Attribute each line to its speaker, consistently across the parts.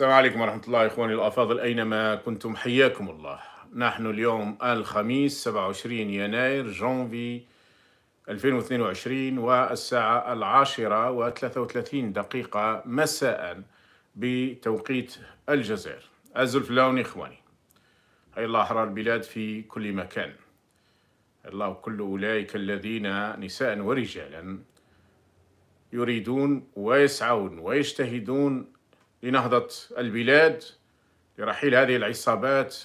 Speaker 1: السلام عليكم ورحمة الله إخواني الأفاضل أينما كنتم حياكم الله نحن اليوم الخميس 27 يناير جونفي 2022 والساعة العاشرة و33 دقيقة مساء بتوقيت الجزائر أزل اللون إخواني هاي الله أحرار البلاد في كل مكان الله كل أولئك الذين نساء ورجالا يريدون ويسعون ويجتهدون لنهضة البلاد لرحيل هذه العصابات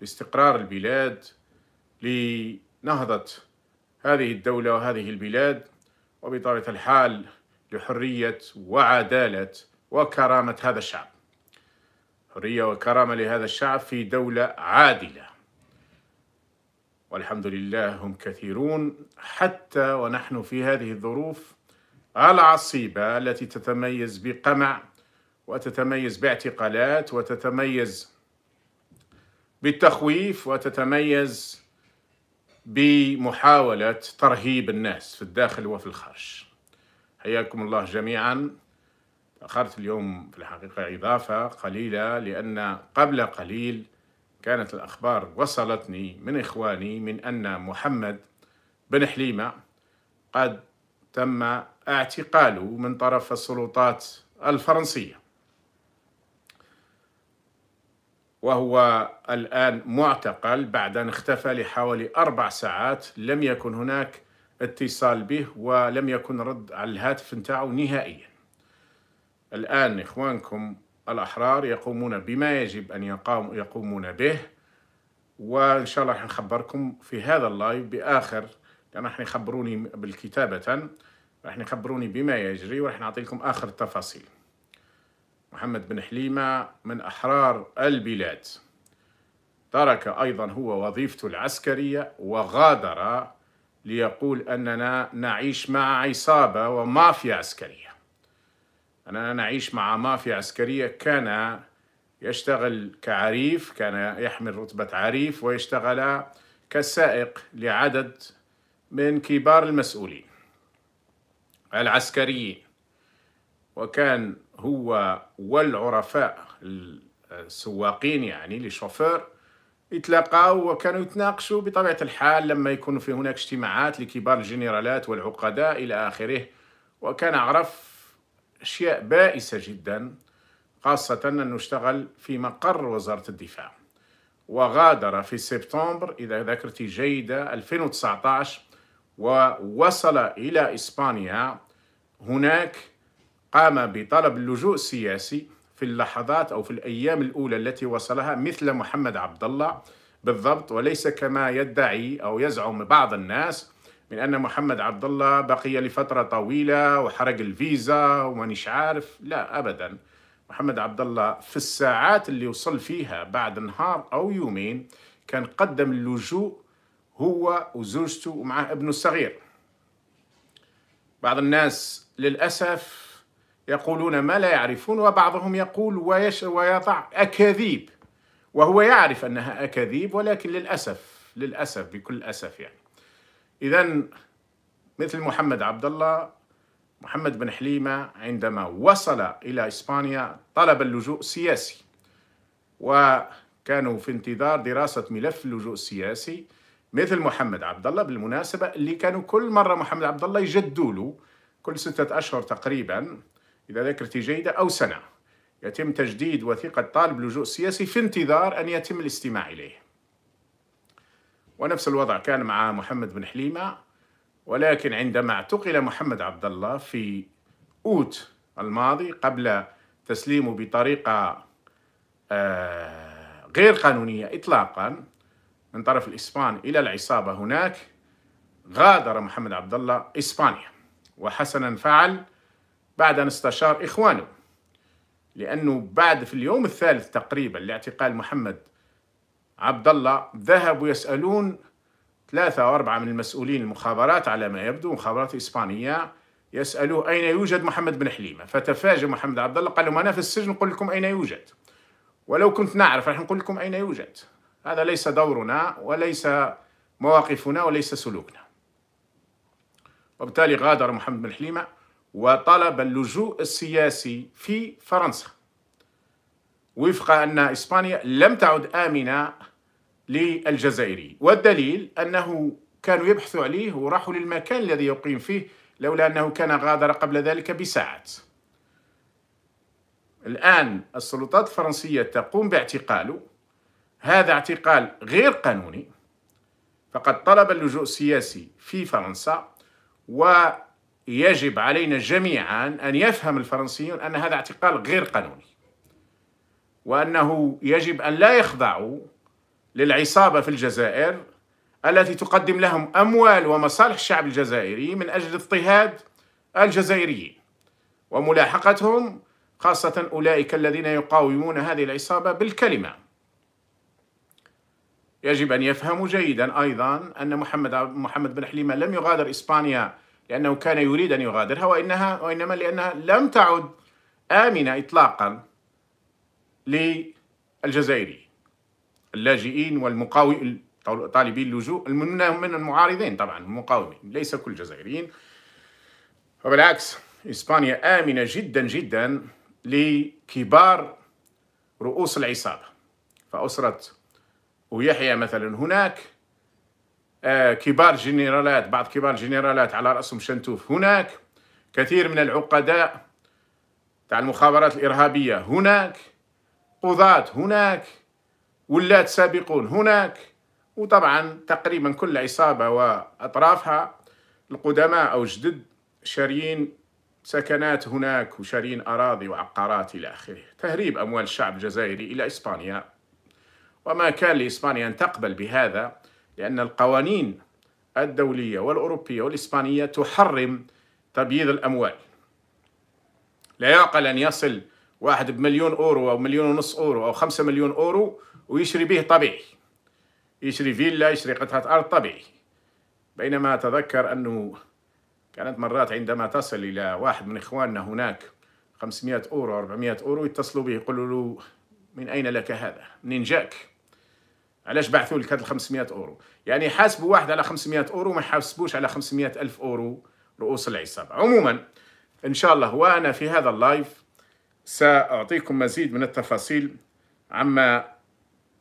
Speaker 1: لاستقرار البلاد لنهضة هذه الدولة وهذه البلاد وبطبيعة الحال لحرية وعدالة وكرامة هذا الشعب حرية وكرامة لهذا الشعب في دولة عادلة والحمد لله هم كثيرون حتى ونحن في هذه الظروف العصيبة التي تتميز بقمع وتتميز باعتقالات وتتميز بالتخويف وتتميز بمحاولة ترهيب الناس في الداخل وفي الخارج حياكم الله جميعا تأخرت اليوم في الحقيقة إضافة قليلة لأن قبل قليل كانت الأخبار وصلتني من إخواني من أن محمد بن حليمة قد تم اعتقاله من طرف السلطات الفرنسية وهو الآن معتقل بعد أن اختفى لحوالي أربع ساعات لم يكن هناك اتصال به ولم يكن رد على الهاتف نتاعو نهائيا الآن إخوانكم الأحرار يقومون بما يجب أن يقوم يقومون به وإن شاء الله راح نخبركم في هذا اللايف بآخر لأن راح يخبروني بالكتابة راح يخبروني بما يجري وراح نعطيكم آخر التفاصيل محمد بن حليمة من أحرار البلاد ترك أيضا هو وظيفته العسكرية وغادر ليقول أننا نعيش مع عصابة ومافيا عسكرية أننا نعيش مع مافيا عسكرية كان يشتغل كعريف كان يحمل رتبة عريف ويشتغل كسائق لعدد من كبار المسؤولين العسكريين وكان هو والعرفاء السواقين يعني لي شوفور يتلاقاو وكانوا يتناقشوا بطبيعة الحال لما يكون في هناك اجتماعات لكبار الجنرالات والعقداء إلى آخره وكان عرف أشياء بائسة جدا خاصة أنه اشتغل في مقر وزارة الدفاع وغادر في سبتمبر إذا ذاكرتي جيدة 2019 ووصل إلى إسبانيا هناك قام بطلب اللجوء السياسي في اللحظات أو في الأيام الأولى التي وصلها مثل محمد عبد الله بالضبط وليس كما يدعي أو يزعم بعض الناس من أن محمد عبد الله بقي لفترة طويلة وحرق الفيزا ومانيش عارف لا أبدا محمد عبد الله في الساعات اللي وصل فيها بعد نهار أو يومين كان قدم اللجوء هو وزوجته ومعه ابنه الصغير بعض الناس للأسف يقولون ما لا يعرفون وبعضهم يقول ويش ويضع أكاذيب وهو يعرف أنها أكاذيب ولكن للأسف للأسف بكل أسف يعني إذا مثل محمد عبد الله محمد بن حليمة عندما وصل إلى إسبانيا طلب اللجوء السياسي وكانوا في انتظار دراسة ملف اللجوء السياسي مثل محمد عبد الله بالمناسبة اللي كانوا كل مرة محمد عبد الله يجدوا له كل ستة أشهر تقريباً إذا ذاكرتي جيدة أو سنة يتم تجديد وثيقة طالب لجوء سياسي في انتظار أن يتم الاستماع إليه ونفس الوضع كان مع محمد بن حليمة ولكن عندما اعتقل محمد عبد الله في أوت الماضي قبل تسليمه بطريقة آه، غير قانونية إطلاقا من طرف الإسبان إلى العصابة هناك غادر محمد عبد الله إسبانيا وحسنا فعل بعد أن استشار إخوانه لأنه بعد في اليوم الثالث تقريبا لاعتقال محمد عبد الله ذهبوا يسألون ثلاثة أو أربعة من المسؤولين المخابرات على ما يبدو مخابرات إسبانية يسألوه أين يوجد محمد بن حليمة فتفاجئ محمد عبد الله قال لهم أنا في السجن نقول لكم أين يوجد ولو كنت نعرف راح نقول لكم أين يوجد هذا ليس دورنا وليس مواقفنا وليس سلوكنا وبالتالي غادر محمد بن حليمة وطلب اللجوء السياسي في فرنسا وفق أن إسبانيا لم تعد آمنة للجزائري والدليل أنه كانوا يبحثوا عليه وراحوا للمكان الذي يقيم فيه لولا أنه كان غادر قبل ذلك بساعات الآن السلطات الفرنسية تقوم باعتقاله هذا اعتقال غير قانوني فقد طلب اللجوء السياسي في فرنسا و يجب علينا جميعا أن يفهم الفرنسيون أن هذا اعتقال غير قانوني وأنه يجب أن لا يخضعوا للعصابة في الجزائر التي تقدم لهم أموال ومصالح الشعب الجزائري من أجل اضطهاد الجزائريين وملاحقتهم خاصة أولئك الذين يقاومون هذه العصابة بالكلمة يجب أن يفهموا جيدا أيضا أن محمد, محمد بن حليمة لم يغادر إسبانيا لأنه كان يريد أن يغادرها وإنها وإنما لأنها لم تعد آمنة إطلاقا للجزائري اللاجئين والمقاومين طالبي اللجوء منهم من المعارضين طبعا المقاومين ليس كل الجزائريين وبالعكس إسبانيا آمنة جدا جدا لكبار رؤوس العصابة فأسرة ويحيى مثلا هناك آه، كبار جنرالات بعض كبار الجنرالات على رأسهم شنتوف هناك كثير من العقداء تاع المخابرات الإرهابية هناك قضاة هناك ولاة سابقون هناك وطبعا تقريبا كل عصابة وأطرافها القدماء أو جدد شاريين سكنات هناك وشاريين أراضي وعقارات إلى آخره تهريب أموال الشعب الجزائري إلى إسبانيا وما كان لإسبانيا أن تقبل بهذا لأن القوانين الدولية والأوروبية والإسبانية تحرم تبييض الأموال لا يعقل أن يصل واحد بمليون أورو أو مليون ونص أورو أو خمسة مليون أورو ويشري به طبيعي يشري فيلا يشري قطعة أرض طبيعي بينما أتذكر أنه كانت مرات عندما تصل إلى واحد من إخواننا هناك 500 أورو 400 أورو يتصلوا به يقولوا له من أين لك هذا؟ منين جاك؟ علاش بعثوا لك هاد 500 اورو يعني حاسبوا واحد على 500 اورو ما يحاسبوش على 500 الف اورو رؤوس العصابه عموما ان شاء الله وانا في هذا اللايف ساعطيكم مزيد من التفاصيل عما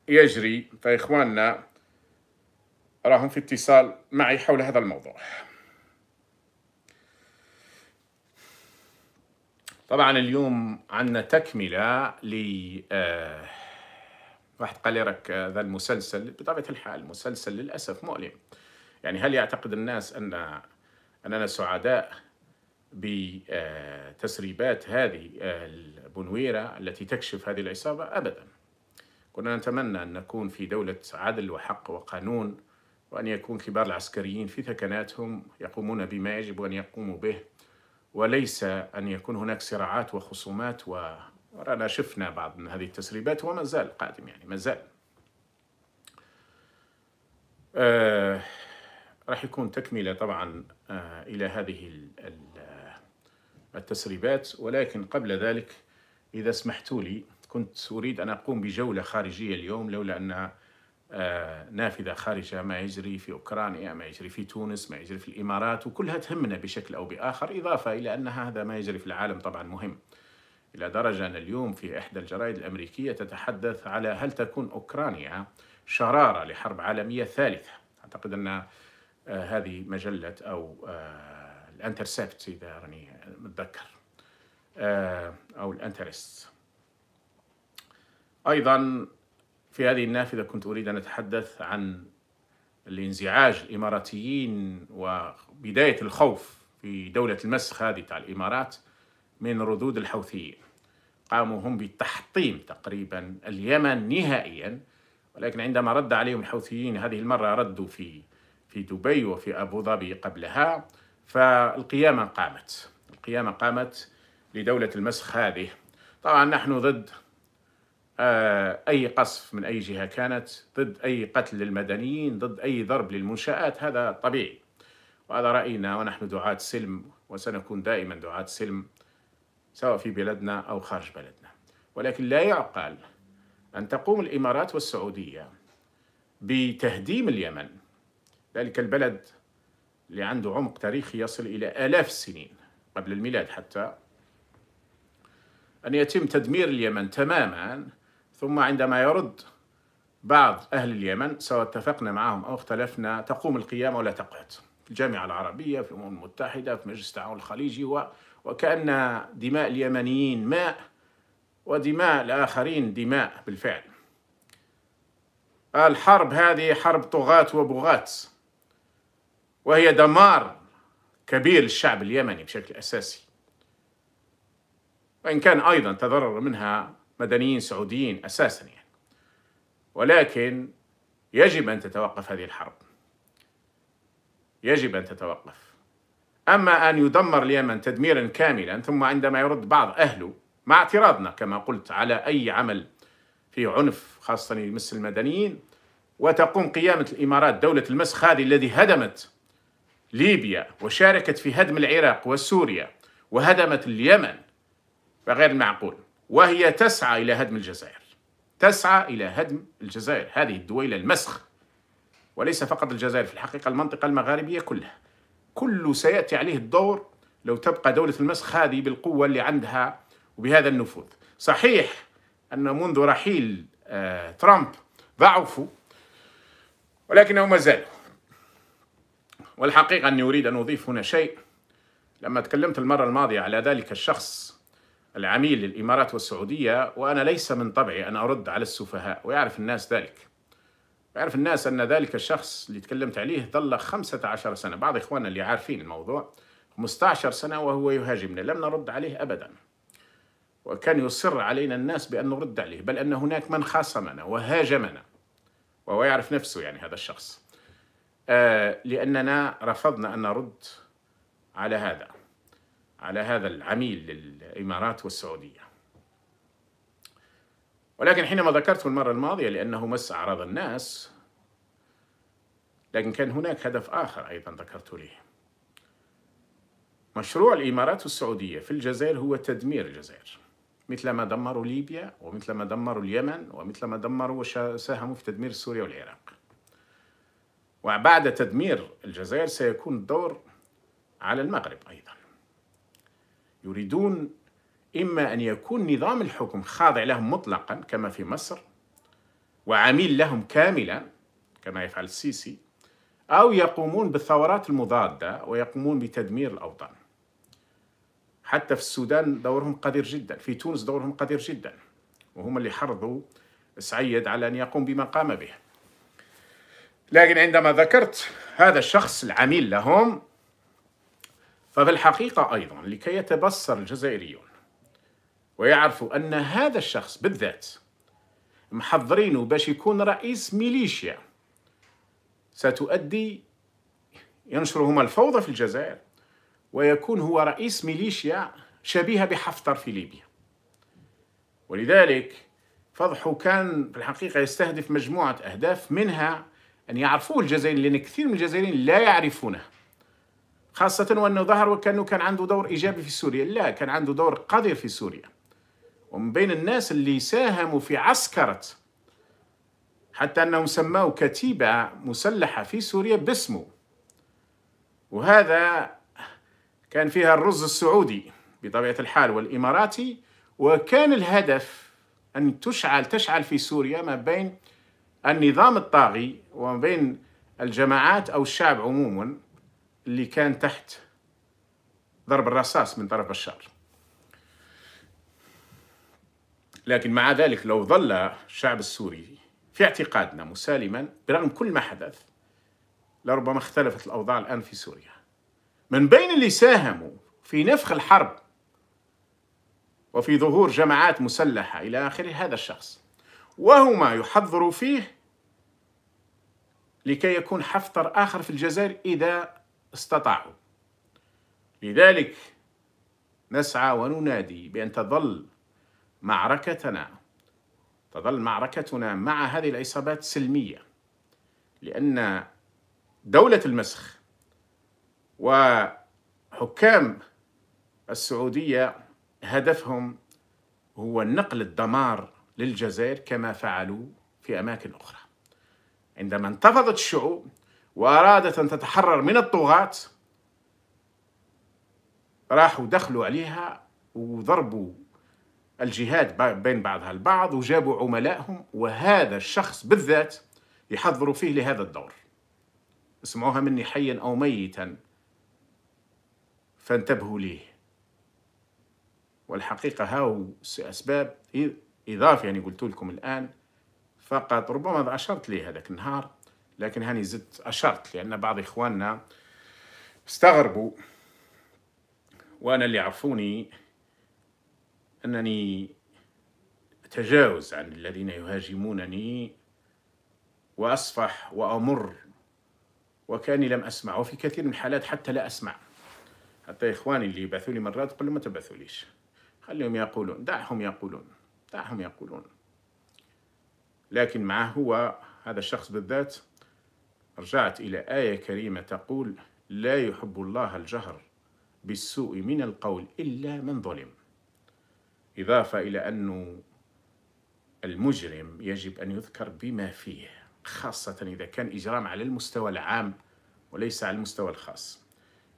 Speaker 1: يجري فاخواننا راهم في اتصال معي حول هذا الموضوع طبعا اليوم عندنا تكمله ل آه واحد قال لي راك آه، ذا المسلسل بطبيعه الحال مسلسل للاسف مؤلم يعني هل يعتقد الناس ان اننا سعداء بتسريبات آه، هذه آه، البنويره التي تكشف هذه العصابه ابدا كنا نتمنى ان نكون في دوله عدل وحق وقانون وان يكون كبار العسكريين في ثكناتهم يقومون بما يجب ان يقوموا به وليس ان يكون هناك صراعات وخصومات و ورانا شفنا بعض من هذه التسريبات وما زال قادم يعني ما زال آه راح يكون تكملة طبعا آه إلى هذه التسريبات ولكن قبل ذلك إذا سمحتوا لي كنت أريد أن أقوم بجولة خارجية اليوم لولا أن آه نافذة خارجة ما يجري في أوكرانيا ما يجري في تونس ما يجري في الإمارات وكلها تهمنا بشكل أو بآخر إضافة إلى أن هذا ما يجري في العالم طبعا مهم إلى درجة أن اليوم في إحدى الجرائد الأمريكية تتحدث على هل تكون أوكرانيا شرارة لحرب عالمية ثالثة أعتقد أن آه، هذه مجلة أو آه، الانترسبت إذا راني متذكر آه، أو الانترست أيضا في هذه النافذة كنت أريد أن أتحدث عن الانزعاج الإماراتيين وبداية الخوف في دولة المسخ هذه تاع الإمارات من ردود الحوثيين قاموا هم بتحطيم تقريبا اليمن نهائيا ولكن عندما رد عليهم الحوثيين هذه المرة ردوا في في دبي وفي أبو ظبي قبلها فالقيامة قامت القيامة قامت لدولة المسخ هذه طبعا نحن ضد آه، أي قصف من أي جهة كانت ضد أي قتل للمدنيين ضد أي ضرب للمنشآت هذا طبيعي وهذا رأينا ونحن دعاة سلم وسنكون دائما دعاة سلم سواء في بلدنا أو خارج بلدنا ولكن لا يعقل أن تقوم الإمارات والسعودية بتهديم اليمن ذلك البلد اللي عنده عمق تاريخي يصل إلى آلاف السنين قبل الميلاد حتى أن يتم تدمير اليمن تماما ثم عندما يرد بعض أهل اليمن سواء اتفقنا معهم أو اختلفنا تقوم القيامة ولا تقعد في الجامعة العربية في الأمم المتحدة في مجلس التعاون الخليجي و... وكأن دماء اليمنيين ماء ودماء الآخرين دماء بالفعل الحرب هذه حرب طغاة وبغاة وهي دمار كبير للشعب اليمني بشكل أساسي وإن كان أيضا تضرر منها مدنيين سعوديين أساسا يعني ولكن يجب أن تتوقف هذه الحرب يجب أن تتوقف أما أن يدمر اليمن تدميرا كاملا ثم عندما يرد بعض أهله مع اعتراضنا كما قلت على أي عمل في عنف خاصة يمس المدنيين وتقوم قيامة الإمارات دولة المسخ هذه الذي هدمت ليبيا وشاركت في هدم العراق وسوريا وهدمت اليمن فغير معقول وهي تسعى إلى هدم الجزائر تسعى إلى هدم الجزائر هذه الدويلة المسخ وليس فقط الجزائر في الحقيقة المنطقة المغاربية كلها كله سيأتي عليه الدور لو تبقى دولة المسخ هذه بالقوة اللي عندها وبهذا النفوذ صحيح أن منذ رحيل آه، ترامب ضعفوا ولكنه ما زالوا والحقيقة أني أريد أن أضيف هنا شيء لما تكلمت المرة الماضية على ذلك الشخص العميل للإمارات والسعودية وأنا ليس من طبعي أن أرد على السفهاء ويعرف الناس ذلك يعرف الناس أن ذلك الشخص اللي تكلمت عليه ظل 15 سنة بعض إخواننا اللي عارفين الموضوع 15 سنة وهو يهاجمنا لم نرد عليه أبدا وكان يصر علينا الناس بأن نرد عليه بل أن هناك من خاصمنا وهاجمنا وهو يعرف نفسه يعني هذا الشخص آه لأننا رفضنا أن نرد على هذا على هذا العميل للإمارات والسعودية ولكن حينما في المرة الماضية لأنه مس أعراض الناس لكن كان هناك هدف آخر أيضا ذكرت له مشروع الإمارات السعودية في الجزائر هو تدمير الجزائر مثل ما دمروا ليبيا ومثل ما دمروا اليمن ومثل ما دمروا وساهموا في تدمير سوريا والعراق وبعد تدمير الجزائر سيكون الدور على المغرب أيضا يريدون إما أن يكون نظام الحكم خاضع لهم مطلقا كما في مصر وعميل لهم كاملا كما يفعل السيسي أو يقومون بالثورات المضادة ويقومون بتدمير الأوطان حتى في السودان دورهم قدير جدا في تونس دورهم قدير جدا وهم اللي حرضوا سعيد على أن يقوم بما قام به لكن عندما ذكرت هذا الشخص العميل لهم ففي الحقيقة أيضا لكي يتبصر الجزائريون ويعرفوا أن هذا الشخص بالذات محضرينه باش يكون رئيس ميليشيا ستؤدي ينشرهما الفوضى في الجزائر ويكون هو رئيس ميليشيا شبيهة بحفتر في ليبيا ولذلك فضحه كان في الحقيقة يستهدف مجموعة أهداف منها أن يعرفوه الجزائريين لأن كثير من الجزائريين لا يعرفونه خاصة وأنه ظهر وكأنه كان عنده دور إيجابي في سوريا لا كان عنده دور قذر في سوريا ومن بين الناس اللي ساهموا في عسكرة حتى أنهم سموا كتيبة مسلحة في سوريا باسمه وهذا كان فيها الرز السعودي بطبيعة الحال والإماراتي وكان الهدف أن تشعل تشعل في سوريا ما بين النظام الطاغي وما بين الجماعات أو الشعب عموما اللي كان تحت ضرب الرصاص من طرف بشار لكن مع ذلك لو ظل الشعب السوري في اعتقادنا مسالما برغم كل ما حدث لربما اختلفت الأوضاع الآن في سوريا من بين اللي ساهموا في نفخ الحرب وفي ظهور جماعات مسلحة إلى آخره هذا الشخص وهما يحضروا فيه لكي يكون حفتر آخر في الجزائر إذا استطاعوا لذلك نسعى وننادي بأن تظل معركتنا تظل معركتنا مع هذه العصابات سلمية لأن دولة المسخ وحكام السعودية هدفهم هو نقل الدمار للجزائر كما فعلوا في أماكن أخرى عندما انتفضت الشعوب وأرادت أن تتحرر من الطغاة راحوا دخلوا عليها وضربوا الجهات بين بعضها البعض وجابوا عملائهم وهذا الشخص بالذات يحضروا فيه لهذا الدور اسمعوها مني حيا أو ميتا فانتبهوا ليه والحقيقة هاو أسباب إضافة يعني قلت لكم الآن فقط ربما أشرت لي هذاك النهار لكن هاني زدت أشرت لأن بعض إخواننا استغربوا وأنا اللي عرفوني أنني أتجاوز عن الذين يهاجمونني وأصفح وأمر وكأني لم أسمع وفي كثير من الحالات حتى لا أسمع حتى إخواني اللي يبعثوا لي مرات قل ما ما تبعثوليش خليهم يقولون دعهم يقولون دعهم يقولون لكن معه هو هذا الشخص بالذات رجعت إلى آية كريمة تقول لا يحب الله الجهر بالسوء من القول إلا من ظلم إضافة إلى أنه المجرم يجب أن يذكر بما فيه خاصة إذا كان إجرام على المستوى العام وليس على المستوى الخاص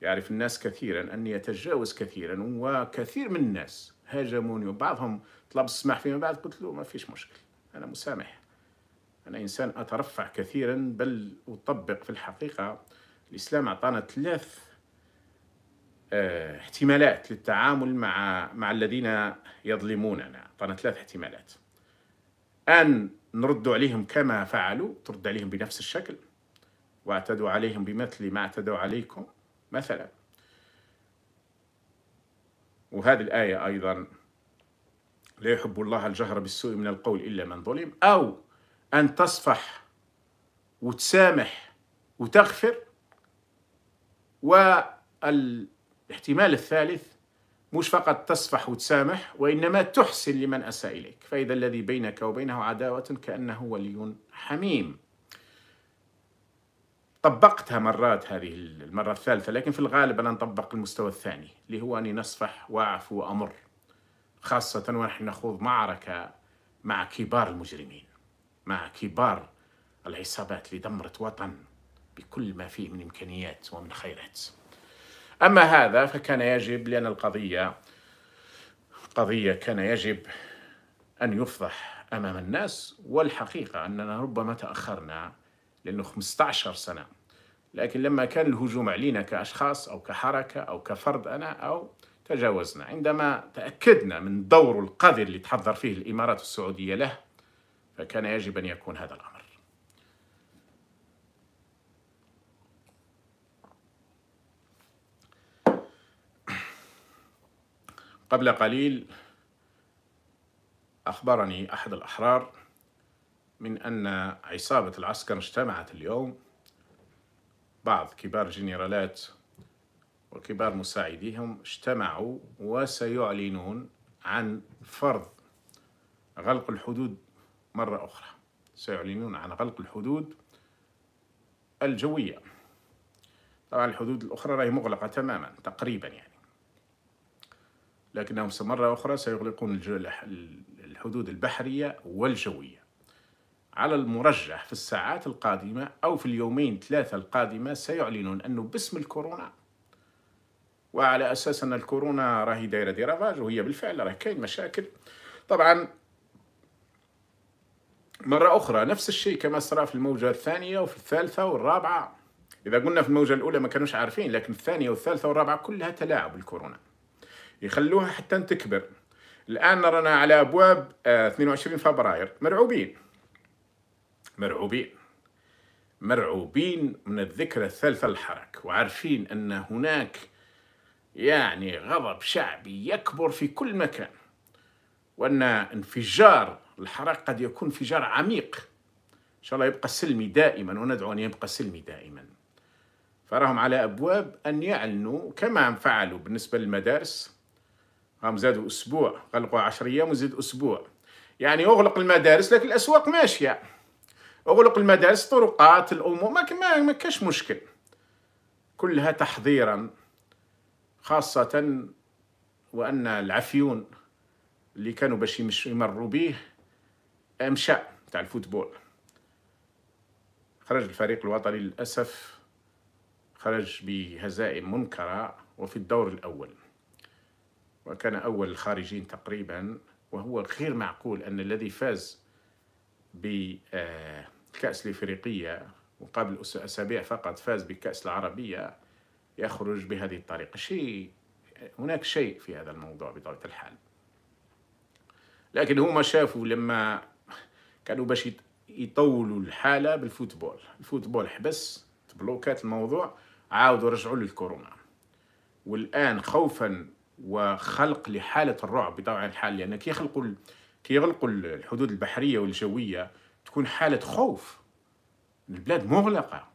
Speaker 1: يعرف الناس كثيرا أني أتجاوز كثيرا وكثير من الناس هاجموني وبعضهم طلب السماح فيما بعد قلت له ما فيش مشكل أنا مسامح أنا إنسان أترفع كثيرا بل أطبق في الحقيقة الإسلام أعطانا ثلاث آه، احتمالات للتعامل مع مع الذين يظلموننا اعطانا ثلاث احتمالات ان نرد عليهم كما فعلوا ترد عليهم بنفس الشكل واعتدوا عليهم بمثل ما اعتدوا عليكم مثلا وهذه الآية أيضا لا يحب الله الجهر بالسوء من القول إلا من ظلم أو أن تصفح وتسامح وتغفر وال الاحتمال الثالث مش فقط تصفح وتسامح وإنما تحسن لمن أساء إليك فإذا الذي بينك وبينه عداوة كأنه ولي حميم طبقتها مرات هذه المرة الثالثة لكن في الغالب أنا نطبق المستوى الثاني اللي هو أني نصفح وأعفو وأمر خاصة ونحن نخوض معركة مع كبار المجرمين مع كبار العصابات اللي دمرت وطن بكل ما فيه من إمكانيات ومن خيرات أما هذا فكان يجب لأن القضية قضية كان يجب أن يفضح أمام الناس والحقيقة أننا ربما تأخرنا لأنه 15 سنة لكن لما كان الهجوم علينا كأشخاص أو كحركة أو كفرد أنا أو تجاوزنا عندما تأكدنا من دور القذر اللي تحضر فيه الإمارات السعودية له فكان يجب أن يكون هذا الأمر قبل قليل أخبرني أحد الأحرار من أن عصابة العسكر اجتمعت اليوم بعض كبار جنرالات وكبار مساعديهم اجتمعوا وسيعلنون عن فرض غلق الحدود مرة أخرى سيعلنون عن غلق الحدود الجوية طبعا الحدود الأخرى راهي مغلقة تماما تقريبا يعني لكنهم مرة أخرى سيغلقون الحدود البحرية والجوية على المرجح في الساعات القادمة أو في اليومين ثلاثة القادمة سيعلنون أنه باسم الكورونا وعلى أساس أن الكورونا راهي دايرة ديرافاج وهي بالفعل راه كاين مشاكل طبعا مرة أخرى نفس الشيء كما صرا في الموجة الثانية وفي الثالثة والرابعة إذا قلنا في الموجة الأولى ما كانوش عارفين لكن الثانية والثالثة والرابعة كلها تلاعب الكورونا يخلوها حتى تكبر الآن رانا على أبواب 22 آه، فبراير مرعوبين مرعوبين مرعوبين من الذكرى الثالثة الحرك وعارفين أن هناك يعني غضب شعبي يكبر في كل مكان وأن انفجار الحراك قد يكون انفجار عميق إن شاء الله يبقى سلمي دائما وندعو أن يبقى سلمي دائما فراهم على أبواب أن يعلنوا كما فعلوا بالنسبة للمدارس هم زادوا أسبوع غلقوا 10 أيام وزيد أسبوع يعني أغلق المدارس لكن الأسواق ماشية أغلق المدارس طرقات الأمور ما ما كاش مشكل كلها تحضيرا خاصة وأن العفيون اللي كانوا باش يمروا به مشى تاع الفوتبول خرج الفريق الوطني للأسف خرج بهزائم منكرة وفي الدور الأول وكان أول الخارجين تقريبا وهو غير معقول أن الذي فاز بكأس آه، الإفريقية وقبل أسابيع فقط فاز بكأس العربية يخرج بهذه الطريقة شيء هناك شيء في هذا الموضوع بطبيعة الحال لكن هما شافوا لما كانوا باش يطولوا الحالة بالفوتبول الفوتبول حبس تبلوكات الموضوع عاودوا رجعوا للكورونا والآن خوفا وخلق لحاله الرعب بطبع الحال لان كي يخلقوا كي يغلقوا الحدود البحريه والجويه تكون حاله خوف البلاد مغلقه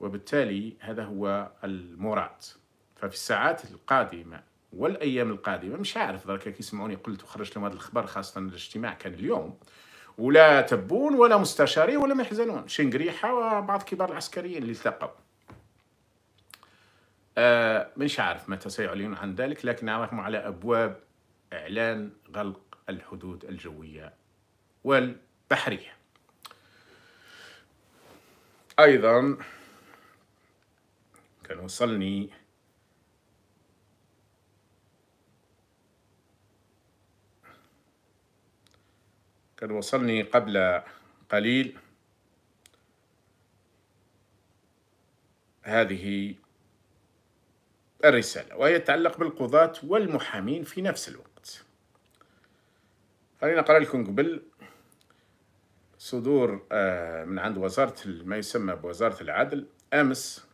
Speaker 1: وبالتالي هذا هو المراد ففي الساعات القادمه والايام القادمه مش عارف درك كي قلت وخرجت لهم هذا الخبر خاصه الاجتماع كان اليوم ولا تبون ولا مستشارين ولا محزنون شنقريحه وبعض كبار العسكريين اللي تلقوا آه، مش عارف متى سيعلنون عن ذلك لكن أراهم على أبواب إعلان غلق الحدود الجوية والبحرية أيضا كان وصلني كان وصلني قبل قليل هذه الرسالة وهي تتعلق بالقضاة والمحامين في نفس الوقت خلينا نقرأ لكم قبل صدور آه، من عند وزارة ما يسمى بوزارة العدل أمس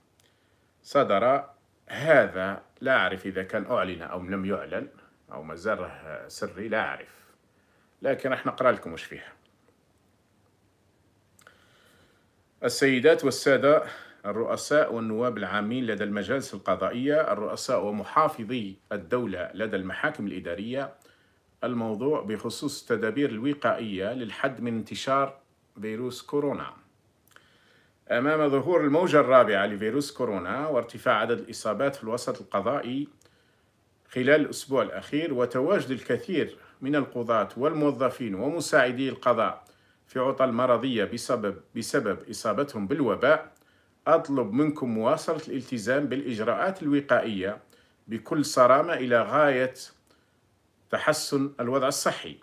Speaker 1: صدر هذا لا أعرف إذا كان أعلن أو لم يعلن أو مزاره سري لا أعرف لكن راح نقرأ لكم وش فيها السيدات والسادة الرؤساء والنواب العامين لدى المجالس القضائية الرؤساء ومحافظي الدولة لدى المحاكم الإدارية الموضوع بخصوص التدابير الوقائية للحد من انتشار فيروس كورونا أمام ظهور الموجة الرابعة لفيروس كورونا وارتفاع عدد الإصابات في الوسط القضائي خلال الأسبوع الأخير وتواجد الكثير من القضاة والموظفين ومساعدي القضاء في عطل مرضية بسبب بسبب إصابتهم بالوباء أطلب منكم مواصلة الالتزام بالإجراءات الوقائية بكل صرامة إلى غاية تحسن الوضع الصحي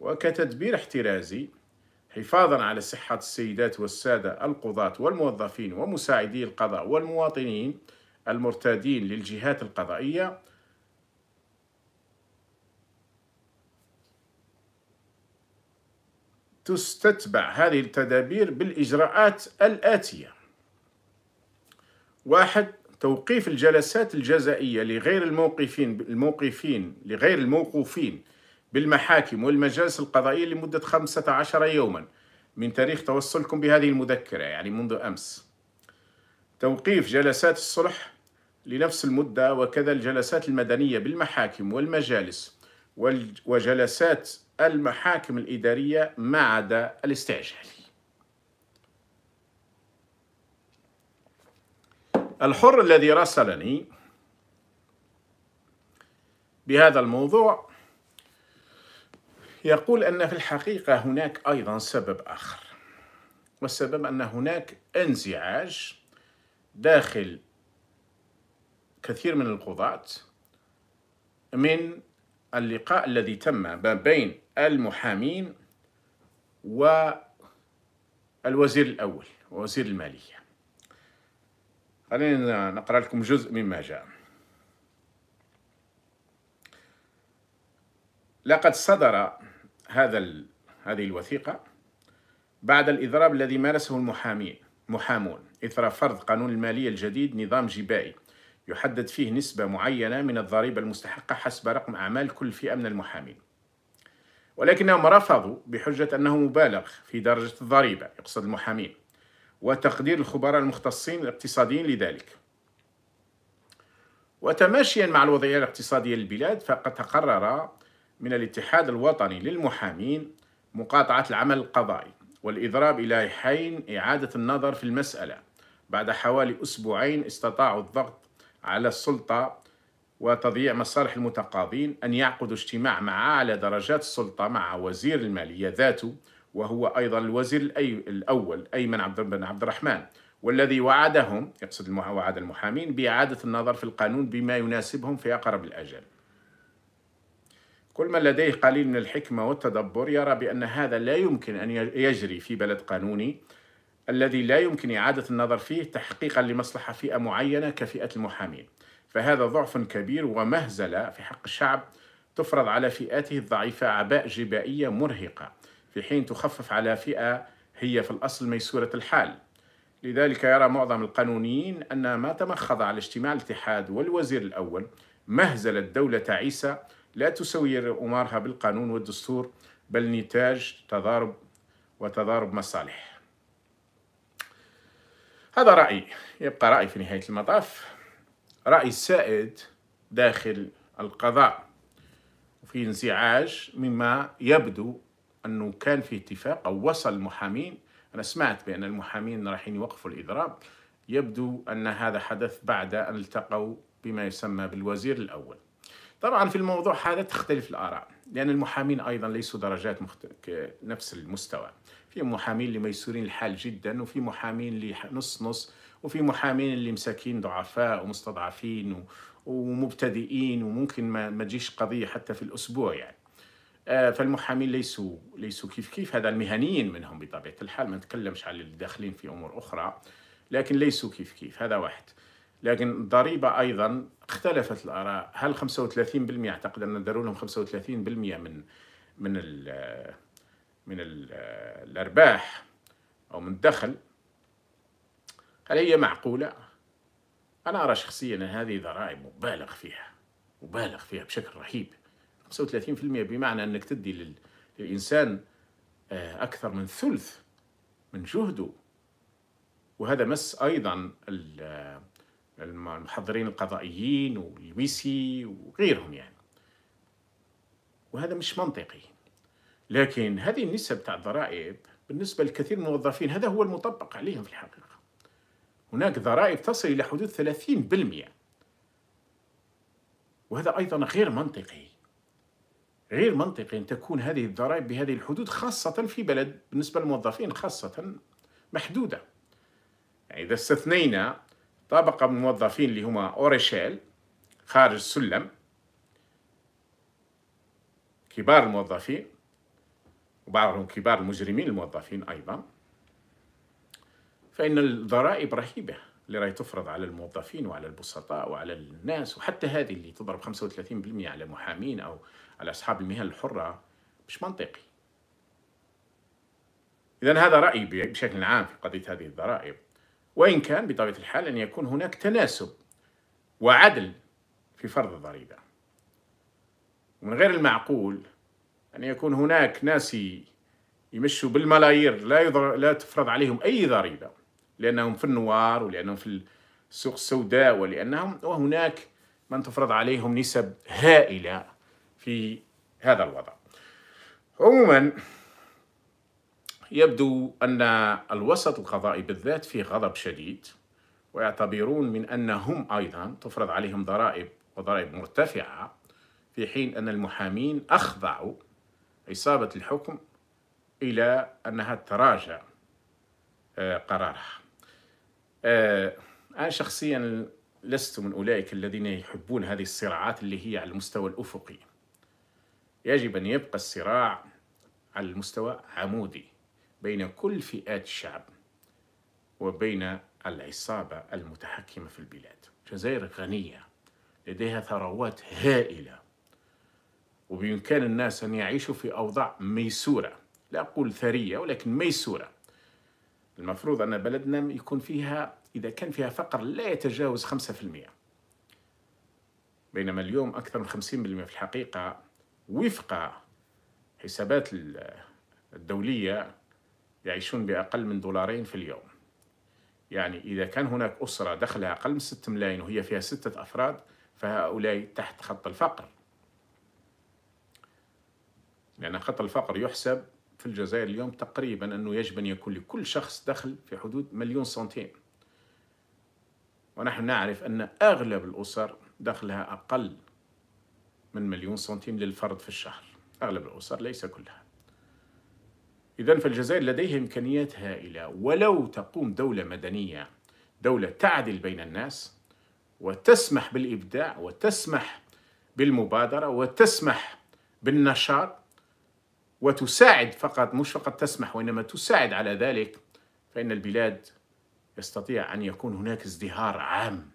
Speaker 1: وكتدبير احترازي حفاظا على صحة السيدات والسادة القضاة والموظفين ومساعدي القضاء والمواطنين المرتادين للجهات القضائية تستتبع هذه التدابير بالإجراءات الآتية واحد توقيف الجلسات الجزائية لغير الموقفين الموقفين لغير الموقوفين بالمحاكم والمجالس القضائية لمدة 15 يوما من تاريخ توصلكم بهذه المذكرة يعني منذ أمس توقيف جلسات الصلح لنفس المدة وكذا الجلسات المدنية بالمحاكم والمجالس وجلسات المحاكم الإدارية ما عدا الاستعجال الحر الذي راسلني بهذا الموضوع يقول أن في الحقيقة هناك أيضا سبب آخر والسبب أن هناك انزعاج داخل كثير من القضاة من اللقاء الذي تم ما بين المحامين والوزير الأول وزير المالية خلينا نقرا لكم جزء مما جاء لقد صدر هذا ال... هذه الوثيقة بعد الإضراب الذي مارسه المحامين محامون إثر فرض قانون المالية الجديد نظام جبائي يحدد فيه نسبة معينة من الضريبة المستحقة حسب رقم أعمال كل فئة من المحامين ولكنهم رفضوا بحجة أنه مبالغ في درجة الضريبة يقصد المحامين وتقدير الخبراء المختصين الاقتصاديين لذلك وتماشيا مع الوضعية الاقتصادية للبلاد فقد تقرر من الاتحاد الوطني للمحامين مقاطعة العمل القضائي والإضراب إلى حين إعادة النظر في المسألة بعد حوالي أسبوعين استطاعوا الضغط على السلطة وتضييع مصالح المتقاضين أن يعقدوا اجتماع معه على درجات السلطة مع وزير المالية ذاته وهو أيضا الوزير الأول أيمن عبد بن عبد الرحمن والذي وعدهم يقصد وعد المحامين بإعادة النظر في القانون بما يناسبهم في أقرب الأجل كل من لديه قليل من الحكمة والتدبر يرى بأن هذا لا يمكن أن يجري في بلد قانوني الذي لا يمكن إعادة النظر فيه تحقيقا لمصلحة فئة معينة كفئة المحامين فهذا ضعف كبير ومهزلة في حق الشعب تفرض على فئاته الضعيفة عباء جبائية مرهقة في حين تخفف على فئة هي في الأصل ميسورة الحال لذلك يرى معظم القانونيين أن ما تمخض على اجتماع الاتحاد والوزير الأول مهزلة دولة عيسى لا تسوي أمارها بالقانون والدستور بل نتاج تضارب وتضارب مصالح هذا رأيي يبقى رأي في نهاية المطاف رأي سائد داخل القضاء وفي انزعاج مما يبدو انه كان في اتفاق او وصل المحامين انا سمعت بان المحامين رايحين يوقفوا الاضراب يبدو ان هذا حدث بعد ان التقوا بما يسمى بالوزير الاول طبعا في الموضوع هذا تختلف الاراء لان المحامين ايضا ليسوا درجات مخت... نفس المستوى في محامين اللي ميسورين الحال جدا وفي محامين اللي نص نص وفي محامين اللي مساكين ضعفاء ومستضعفين و... ومبتدئين وممكن ما... ما تجيش قضيه حتى في الاسبوع يعني آه، فالمحامين ليسوا ليسوا كيف كيف هذا المهنيين منهم بطبيعه الحال ما نتكلمش على اللي داخلين في امور اخرى لكن ليسوا كيف كيف هذا واحد لكن الضريبه ايضا اختلفت الاراء هل 35% اعتقد ان داروا لهم 35% من من الـ من الـ الارباح او من الدخل هل هي معقوله؟ انا ارى شخصيا ان هذه ضرائب مبالغ فيها مبالغ فيها بشكل رهيب 35% بمعنى انك تدي للانسان آه، اكثر من ثلث من جهده وهذا مس ايضا آه، المحضرين القضائيين والويسي وغيرهم يعني وهذا مش منطقي لكن هذه النسب تاع الضرائب بالنسبه لكثير من الموظفين هذا هو المطبق عليهم في الحقيقه هناك ضرائب تصل الى حدود 30% وهذا ايضا غير منطقي غير منطقي أن تكون هذه الضرائب بهذه الحدود خاصة في بلد بالنسبة للموظفين خاصة محدودة يعني إذا استثنينا طبقة من الموظفين اللي هما أوريشيل خارج السلم كبار الموظفين وبعضهم كبار المجرمين الموظفين أيضا فإن الضرائب رهيبة اللي راهي تفرض على الموظفين وعلى البسطاء وعلى الناس وحتى هذه اللي تضرب 35% على محامين أو على أصحاب المهن الحرة مش منطقي إذا هذا رأيي بشكل عام في قضية هذه الضرائب وإن كان بطبيعة الحال أن يكون هناك تناسب وعدل في فرض الضريبة ومن غير المعقول أن يكون هناك ناس يمشوا بالملايير لا يضر... لا تفرض عليهم أي ضريبة لأنهم في النوار ولأنهم في السوق السوداء ولأنهم وهناك من تفرض عليهم نسب هائلة في هذا الوضع عموما يبدو أن الوسط القضائي بالذات في غضب شديد ويعتبرون من أنهم أيضا تفرض عليهم ضرائب وضرائب مرتفعة في حين أن المحامين أخضعوا عصابة الحكم إلى أنها تراجع آه، قرارها آه، أنا شخصيا لست من أولئك الذين يحبون هذه الصراعات اللي هي على المستوى الأفقي يجب أن يبقى الصراع على المستوى عمودي بين كل فئات الشعب وبين العصابة المتحكمة في البلاد الجزائر غنية لديها ثروات هائلة وبإمكان الناس أن يعيشوا في أوضاع ميسورة لا أقول ثرية ولكن ميسورة المفروض أن بلدنا يكون فيها إذا كان فيها فقر لا يتجاوز 5% بينما اليوم أكثر من 50% في الحقيقة وفق حسابات الدولية يعيشون بأقل من دولارين في اليوم يعني إذا كان هناك أسرة دخلها أقل من 6 ملايين وهي فيها ستة أفراد فهؤلاء تحت خط الفقر لأن خط الفقر يحسب في الجزائر اليوم تقريبا أنه يجب أن يكون لكل شخص دخل في حدود مليون سنتيم ونحن نعرف أن أغلب الأسر دخلها أقل من مليون سنتيم للفرد في الشهر أغلب الأسر ليس كلها إذا فالجزائر لديها إمكانيات هائلة ولو تقوم دولة مدنية دولة تعدل بين الناس وتسمح بالإبداع وتسمح بالمبادرة وتسمح بالنشاط وتساعد فقط مش فقط تسمح وإنما تساعد على ذلك فإن البلاد يستطيع أن يكون هناك ازدهار عام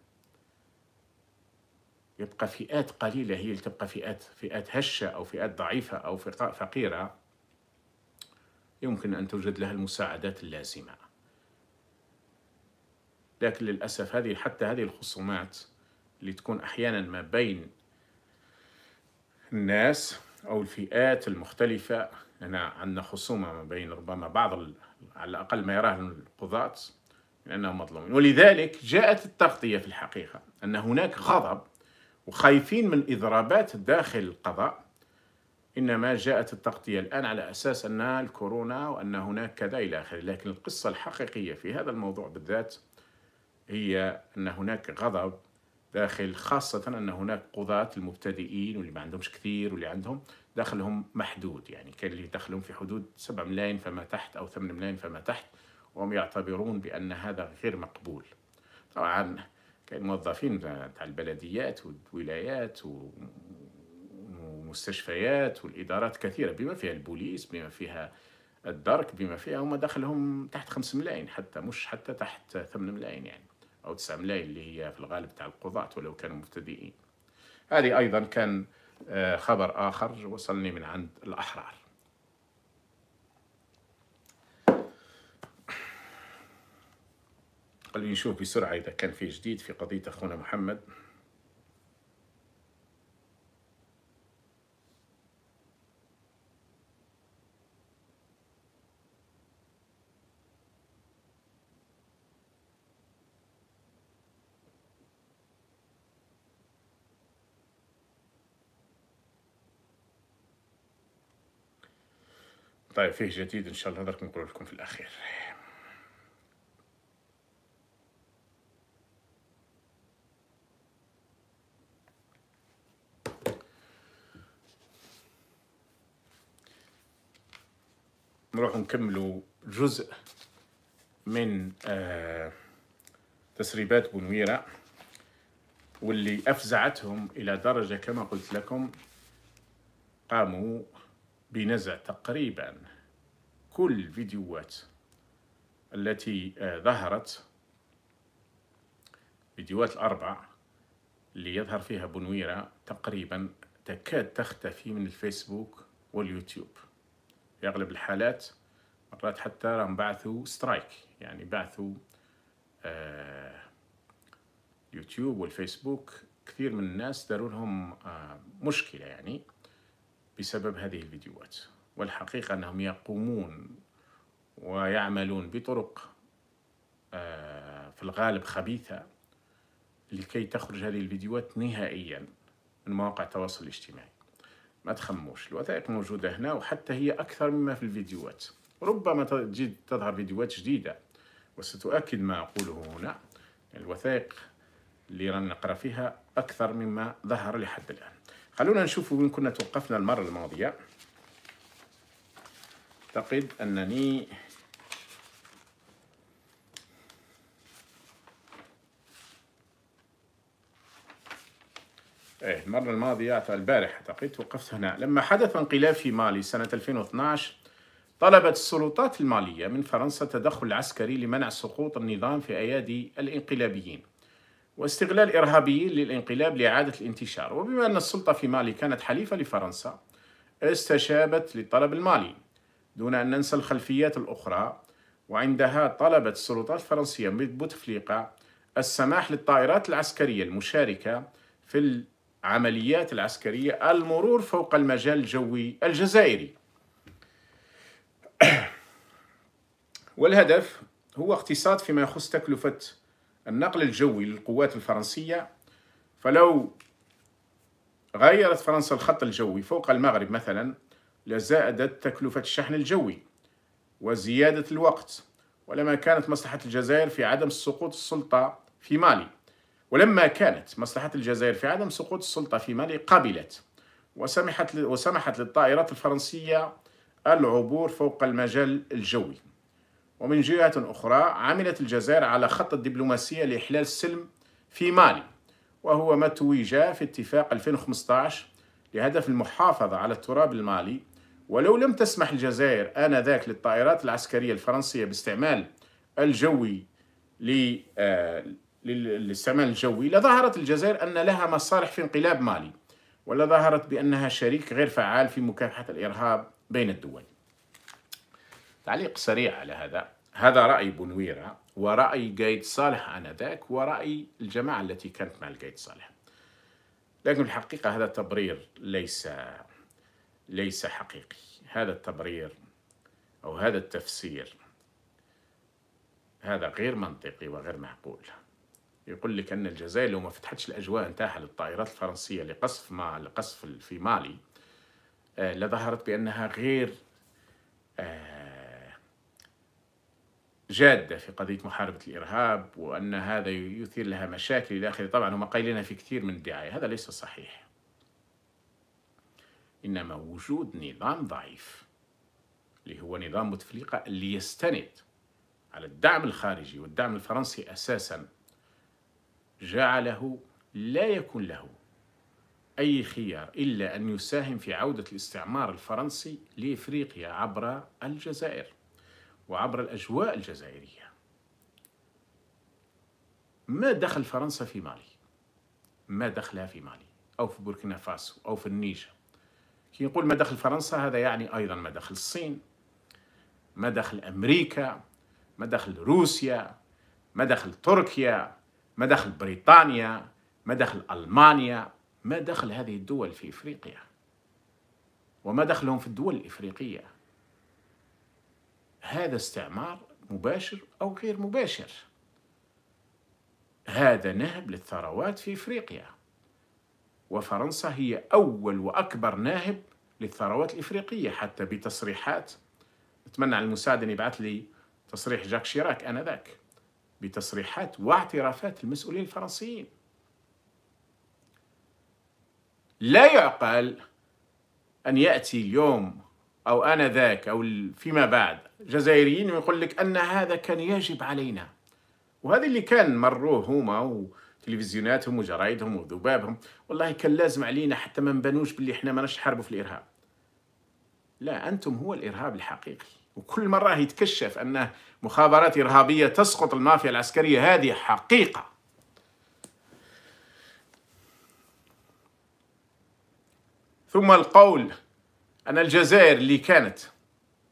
Speaker 1: يبقى فئات قليلة هي اللي تبقى فئات فئات هشة أو فئات ضعيفة أو فقيرة يمكن أن توجد لها المساعدات اللازمة لكن للأسف هذه حتى هذه الخصومات اللي تكون أحيانا ما بين الناس أو الفئات المختلفة هنا عندنا خصومة ما بين ربما بعض على الأقل ما يراه القضاة لأنهم أنهم مظلومين ولذلك جاءت التغطية في الحقيقة أن هناك غضب وخايفين من إضرابات داخل القضاء إنما جاءت التغطية الآن على أساس أن الكورونا وأن هناك كذا إلى آخره لكن القصة الحقيقية في هذا الموضوع بالذات هي أن هناك غضب داخل خاصة أن هناك قضاة المبتدئين واللي ما عندهمش كثير واللي عندهم دخلهم محدود يعني كان اللي دخلهم في حدود 7 ملايين فما تحت أو 8 ملايين فما تحت وهم يعتبرون بأن هذا غير مقبول طبعا كان موظفين تاع البلديات والولايات ومستشفيات والادارات كثيره بما فيها البوليس بما فيها الدرك بما فيها هما دخلهم تحت خمس ملايين حتى مش حتى تحت ثمن ملايين يعني او تسع ملايين اللي هي في الغالب تاع القضاة ولو كانوا مبتدئين هذه ايضا كان آه، خبر اخر وصلني من عند الاحرار قال نشوف بسرعة إذا كان في جديد في قضية أخونا محمد طيب فيه جديد ان شاء الله نقول لكم في الاخير نكملوا جزء من آه، تسريبات بنويرة واللي أفزعتهم إلى درجة كما قلت لكم قاموا بنزع تقريبا كل الفيديوهات التي آه، ظهرت فيديوهات الأربع اللي يظهر فيها بنويرة تقريبا تكاد تختفي من الفيسبوك واليوتيوب في أغلب الحالات مرات حتى راهم بعثوا سترايك يعني بعثوا آه، يوتيوب والفيسبوك كثير من الناس داروا لهم آه، مشكلة يعني بسبب هذه الفيديوهات والحقيقة أنهم يقومون ويعملون بطرق آه، في الغالب خبيثة لكي تخرج هذه الفيديوهات نهائيا من مواقع التواصل الاجتماعي ما تخموش الوثائق موجودة هنا وحتى هي أكثر مما في الفيديوهات ربما تجد تظهر فيديوهات جديدة وستؤكد ما أقوله هنا الوثائق اللي رانا نقرا فيها أكثر مما ظهر لحد الآن خلونا نشوف وين كنا توقفنا المرة الماضية أعتقد أنني إيه المرة الماضية البارح أعتقد توقفت هنا لما حدث انقلاب في مالي سنة 2012 طلبت السلطات المالية من فرنسا تدخل عسكري لمنع سقوط النظام في أيادي الإنقلابيين واستغلال إرهابيين للإنقلاب لإعادة الانتشار وبما أن السلطة في مالي كانت حليفة لفرنسا استجابت للطلب المالي دون أن ننسى الخلفيات الأخرى وعندها طلبت السلطات الفرنسية من بوتفليقة السماح للطائرات العسكرية المشاركة في العمليات العسكرية المرور فوق المجال الجوي الجزائري والهدف هو اقتصاد فيما يخص تكلفة النقل الجوي للقوات الفرنسية فلو غيرت فرنسا الخط الجوي فوق المغرب مثلا لزادت تكلفة الشحن الجوي وزيادة الوقت ولما كانت مصلحة الجزائر في عدم سقوط السلطة في مالي ولما كانت مصلحة الجزائر في عدم سقوط السلطة في مالي قبلت وسمحت وسمحت للطائرات الفرنسية العبور فوق المجال الجوي ومن جهة أخرى عملت الجزائر على خط الدبلوماسية لإحلال السلم في مالي وهو ما توج في اتفاق 2015 لهدف المحافظة على التراب المالي ولو لم تسمح الجزائر آنذاك للطائرات العسكرية الفرنسية باستعمال الجوي آه، للاستعمال الجوي لظهرت الجزائر أن لها مصالح في انقلاب مالي ولظهرت بأنها شريك غير فعال في مكافحة الإرهاب بين الدول تعليق سريع على هذا هذا رأي بنويرة ورأي قايد صالح آنذاك ورأي الجماعة التي كانت مع القايد صالح لكن الحقيقة هذا التبرير ليس ليس حقيقي هذا التبرير أو هذا التفسير هذا غير منطقي وغير معقول يقول لك أن الجزائر لو ما فتحتش الأجواء نتاعها للطائرات الفرنسية لقصف ما لقصف في مالي آه، لظهرت بأنها غير آه، جادة في قضية محاربة الإرهاب وأن هذا يثير لها مشاكل إلى آخره طبعا هم قايلينها في كثير من الدعاية هذا ليس صحيح إنما وجود نظام ضعيف اللي هو نظام بوتفليقة اللي يستند على الدعم الخارجي والدعم الفرنسي أساسا جعله لا يكون له أي خيار إلا أن يساهم في عودة الاستعمار الفرنسي لإفريقيا عبر الجزائر وعبر الأجواء الجزائرية ما دخل فرنسا في مالي ما دخلها في مالي أو في بوركينا فاسو أو في النيجر كي نقول ما دخل فرنسا هذا يعني أيضا ما دخل الصين ما دخل أمريكا ما دخل روسيا ما دخل تركيا ما دخل بريطانيا ما دخل ألمانيا ما دخل هذه الدول في افريقيا وما دخلهم في الدول الافريقيه هذا استعمار مباشر او غير مباشر هذا نهب للثروات في افريقيا وفرنسا هي اول واكبر ناهب للثروات الافريقيه حتى بتصريحات اتمنى على المساعد ان يبعث لي تصريح جاك شيراك انذاك بتصريحات واعترافات المسؤولين الفرنسيين لا يعقل أن يأتي اليوم أو أنا ذاك أو فيما بعد جزائريين ويقول لك أن هذا كان يجب علينا وهذا اللي كان مروه هما وتلفزيوناتهم وجرايدهم وذبابهم والله كان لازم علينا حتى ما نبانوش باللي احنا ما نحاربوا في الإرهاب لا أنتم هو الإرهاب الحقيقي وكل مرة يتكشف أن مخابرات إرهابية تسقط المافيا العسكرية هذه حقيقة ثم القول أن الجزائر اللي كانت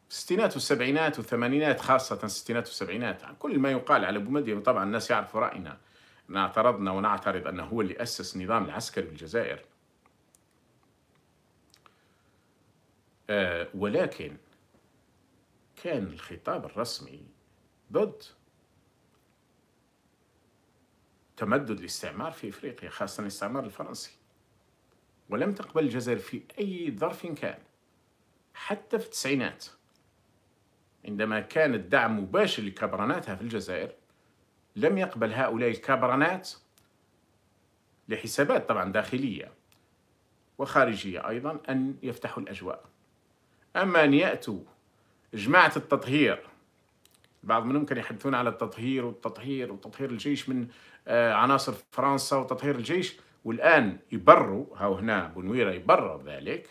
Speaker 1: الستينات والسبعينات والثمانينات خاصة الستينات والسبعينات كل ما يقال على بومدين طبعا الناس يعرفوا رأينا اعترضنا ونعترض أنه هو اللي أسس النظام العسكري بالجزائر آه ولكن كان الخطاب الرسمي ضد تمدد الاستعمار في افريقيا خاصه الاستعمار الفرنسي ولم تقبل الجزائر في أي ظرف كان حتى في التسعينات عندما كان الدعم مباشر لكبرناتها في الجزائر لم يقبل هؤلاء الكبرنات لحسابات طبعا داخلية وخارجية أيضا أن يفتحوا الأجواء أما أن يأتوا جماعة التطهير بعض منهم كانوا يحدثون على التطهير والتطهير وتطهير الجيش من آه، عناصر فرنسا وتطهير الجيش والآن يبروا هاو هنا بنويرة يبرر ذلك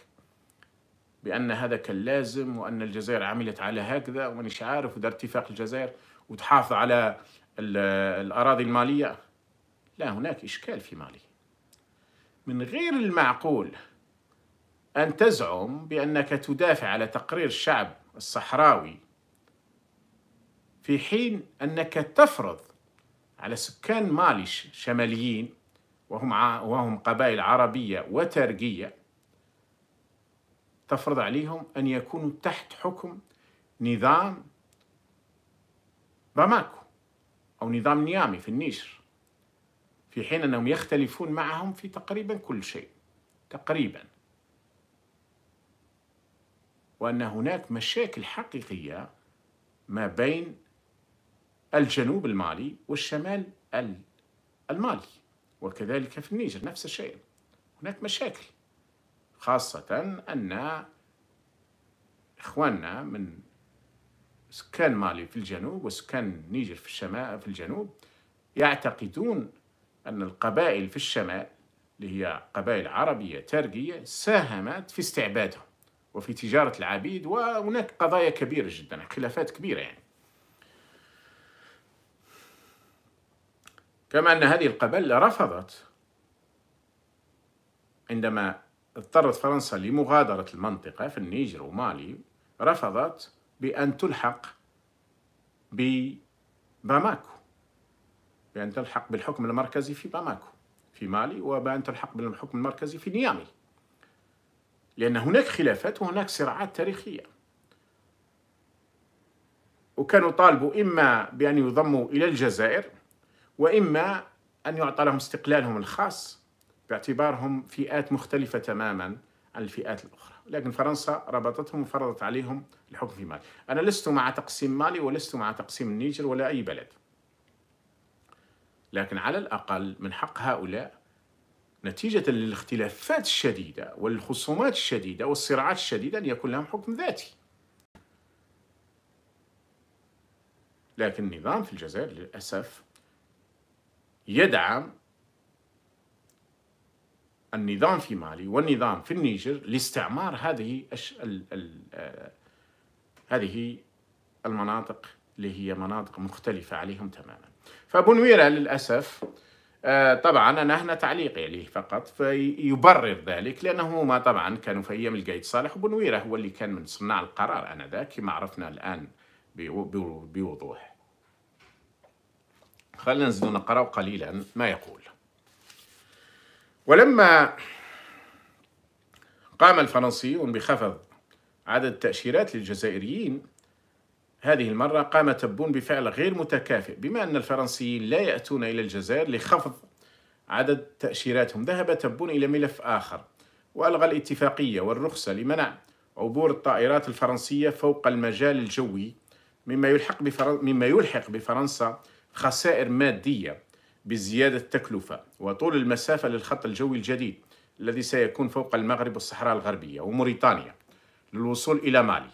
Speaker 1: بأن هذا كان لازم وأن الجزائر عملت على هكذا ومانيش عارف ودار اتفاق الجزائر وتحافظ على الأراضي المالية لا هناك إشكال في مالي من غير المعقول أن تزعم بأنك تدافع على تقرير الشعب الصحراوي في حين أنك تفرض على سكان مالي شماليين وهم وهم قبائل عربية وترقيه تفرض عليهم أن يكونوا تحت حكم نظام باماكو أو نظام نيامي في النيجر في حين أنهم يختلفون معهم في تقريبا كل شيء تقريبا وأن هناك مشاكل حقيقية ما بين الجنوب المالي والشمال المالي وكذلك في النيجر نفس الشيء هناك مشاكل خاصة أن إخواننا من سكان مالي في الجنوب وسكان النيجر في الشمال في الجنوب يعتقدون أن القبائل في الشمال اللي هي قبائل عربية ترقية ساهمت في استعبادهم وفي تجارة العبيد وهناك قضايا كبيرة جدا خلافات كبيرة يعني كما أن هذه القبائل رفضت عندما اضطرت فرنسا لمغادرة المنطقة في النيجر ومالي رفضت بأن تلحق بباماكو بأن تلحق بالحكم المركزي في باماكو في مالي وبأن تلحق بالحكم المركزي في نيامي لأن هناك خلافات وهناك صراعات تاريخية وكانوا طالبوا إما بأن يضموا إلى الجزائر واما ان يعطى لهم استقلالهم الخاص باعتبارهم فئات مختلفه تماما عن الفئات الاخرى، لكن فرنسا ربطتهم وفرضت عليهم الحكم في مالي. انا لست مع تقسيم مالي ولست مع تقسيم النيجر ولا اي بلد. لكن على الاقل من حق هؤلاء نتيجه للاختلافات الشديده والخصومات الشديده والصراعات الشديده ان يكون لهم حكم ذاتي. لكن النظام في الجزائر للاسف يدعم النظام في مالي والنظام في النيجر لاستعمار هذه أش... ال... ال... آه، هذه المناطق اللي هي مناطق مختلفة عليهم تماما فبنويرة للأسف آه، طبعا أنا هنا تعليقي عليه فقط فيبرر ذلك لأنه ما طبعا كانوا في أيام القايد صالح وبنويرة هو اللي كان من صناع القرار أنذاك كما عرفنا الآن بوضوح خلينا نزيد نقرأ قليلا ما يقول ولما قام الفرنسيون بخفض عدد التأشيرات للجزائريين هذه المرة قام تبون بفعل غير متكافئ بما أن الفرنسيين لا يأتون إلى الجزائر لخفض عدد تأشيراتهم ذهب تبون إلى ملف آخر وألغى الاتفاقية والرخصة لمنع عبور الطائرات الفرنسية فوق المجال الجوي مما يلحق بفرنسا, مما يلحق بفرنسا خسائر مادية بزيادة التكلفة وطول المسافة للخط الجوي الجديد الذي سيكون فوق المغرب والصحراء الغربية وموريتانيا للوصول إلى مالي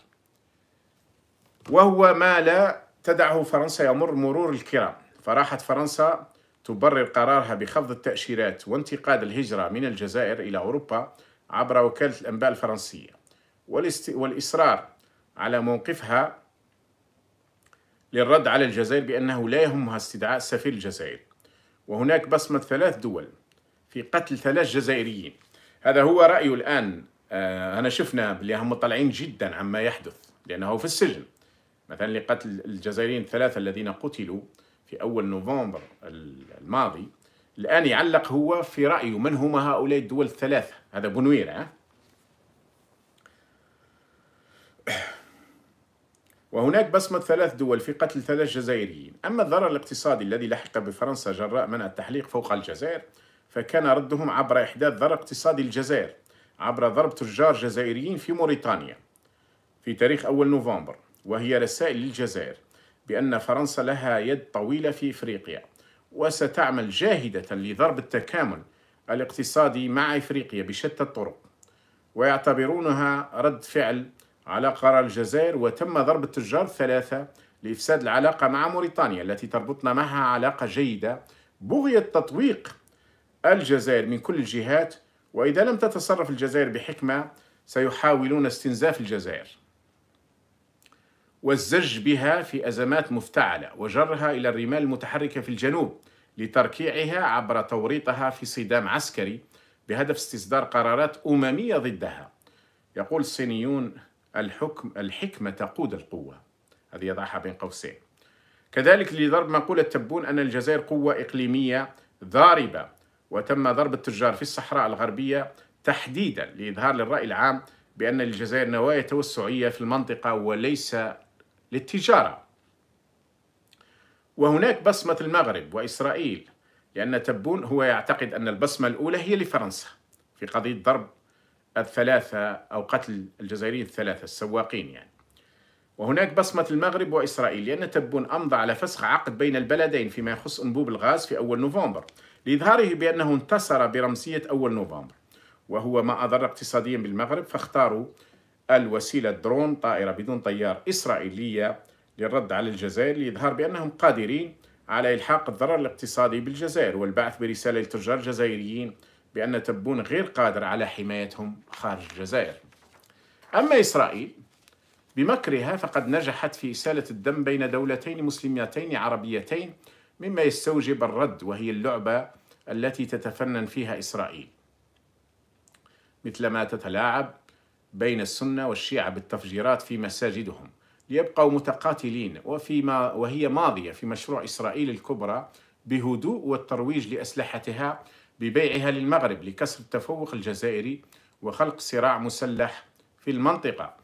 Speaker 1: وهو ما لا تدعه فرنسا يمر مرور الكرام فراحت فرنسا تبرر قرارها بخفض التأشيرات وانتقاد الهجرة من الجزائر إلى أوروبا عبر وكالة الأنباء الفرنسية والإصرار على موقفها للرد على الجزائر بأنه لا يهمها استدعاء سفير الجزائر وهناك بصمة ثلاث دول في قتل ثلاث جزائريين هذا هو رأيه الآن آه، أنا شفنا اللي هم مطلعين جدا عما يحدث لأنه في السجن مثلا لقتل الجزائريين الثلاثة الذين قتلوا في أول نوفمبر الماضي الآن يعلق هو في رأيه من هم هؤلاء الدول الثلاثة هذا بنوير أه؟ وهناك بصمة ثلاث دول في قتل ثلاث جزائريين أما الضرر الاقتصادي الذي لحق بفرنسا جراء منع التحليق فوق الجزائر فكان ردهم عبر إحداث ضرر اقتصادي للجزائر عبر ضرب تجار جزائريين في موريتانيا في تاريخ أول نوفمبر وهي رسائل للجزائر بأن فرنسا لها يد طويلة في إفريقيا وستعمل جاهدة لضرب التكامل الاقتصادي مع إفريقيا بشتى الطرق ويعتبرونها رد فعل على قرار الجزائر وتم ضرب التجار الثلاثة لإفساد العلاقة مع موريتانيا التي تربطنا معها علاقة جيدة بغية تطويق الجزائر من كل الجهات وإذا لم تتصرف الجزائر بحكمة سيحاولون استنزاف الجزائر والزج بها في أزمات مفتعلة وجرها إلى الرمال المتحركة في الجنوب لتركيعها عبر توريطها في صدام عسكري بهدف استصدار قرارات أممية ضدها يقول الصينيون الحكم الحكمة تقود القوة هذه يضعها بين قوسين كذلك لضرب مقولة تبون أن الجزائر قوة إقليمية ضاربة وتم ضرب التجار في الصحراء الغربية تحديدا لإظهار للرأي العام بأن الجزائر نوايا توسعية في المنطقة وليس للتجارة وهناك بصمة المغرب وإسرائيل لأن تبون هو يعتقد أن البصمة الأولى هي لفرنسا في قضية ضرب الثلاثة أو قتل الجزائريين الثلاثة السواقين يعني وهناك بصمة المغرب وإسرائيل لأن تبون أمضى على فسخ عقد بين البلدين فيما يخص أنبوب الغاز في أول نوفمبر لإظهاره بأنه انتصر برمزية أول نوفمبر وهو ما أضر اقتصاديا بالمغرب فاختاروا الوسيلة درون طائرة بدون طيار إسرائيلية للرد على الجزائر لإظهار بأنهم قادرين على إلحاق الضرر الاقتصادي بالجزائر والبعث برسالة لتجار جزائريين بأن تبون غير قادر على حمايتهم خارج الجزائر أما إسرائيل بمكرها فقد نجحت في إسالة الدم بين دولتين مسلمتين عربيتين مما يستوجب الرد وهي اللعبة التي تتفنن فيها إسرائيل مثلما تتلاعب بين السنة والشيعة بالتفجيرات في مساجدهم ليبقوا متقاتلين وفيما وهي ماضية في مشروع إسرائيل الكبرى بهدوء والترويج لأسلحتها ببيعها للمغرب لكسر التفوق الجزائري وخلق صراع مسلح في المنطقة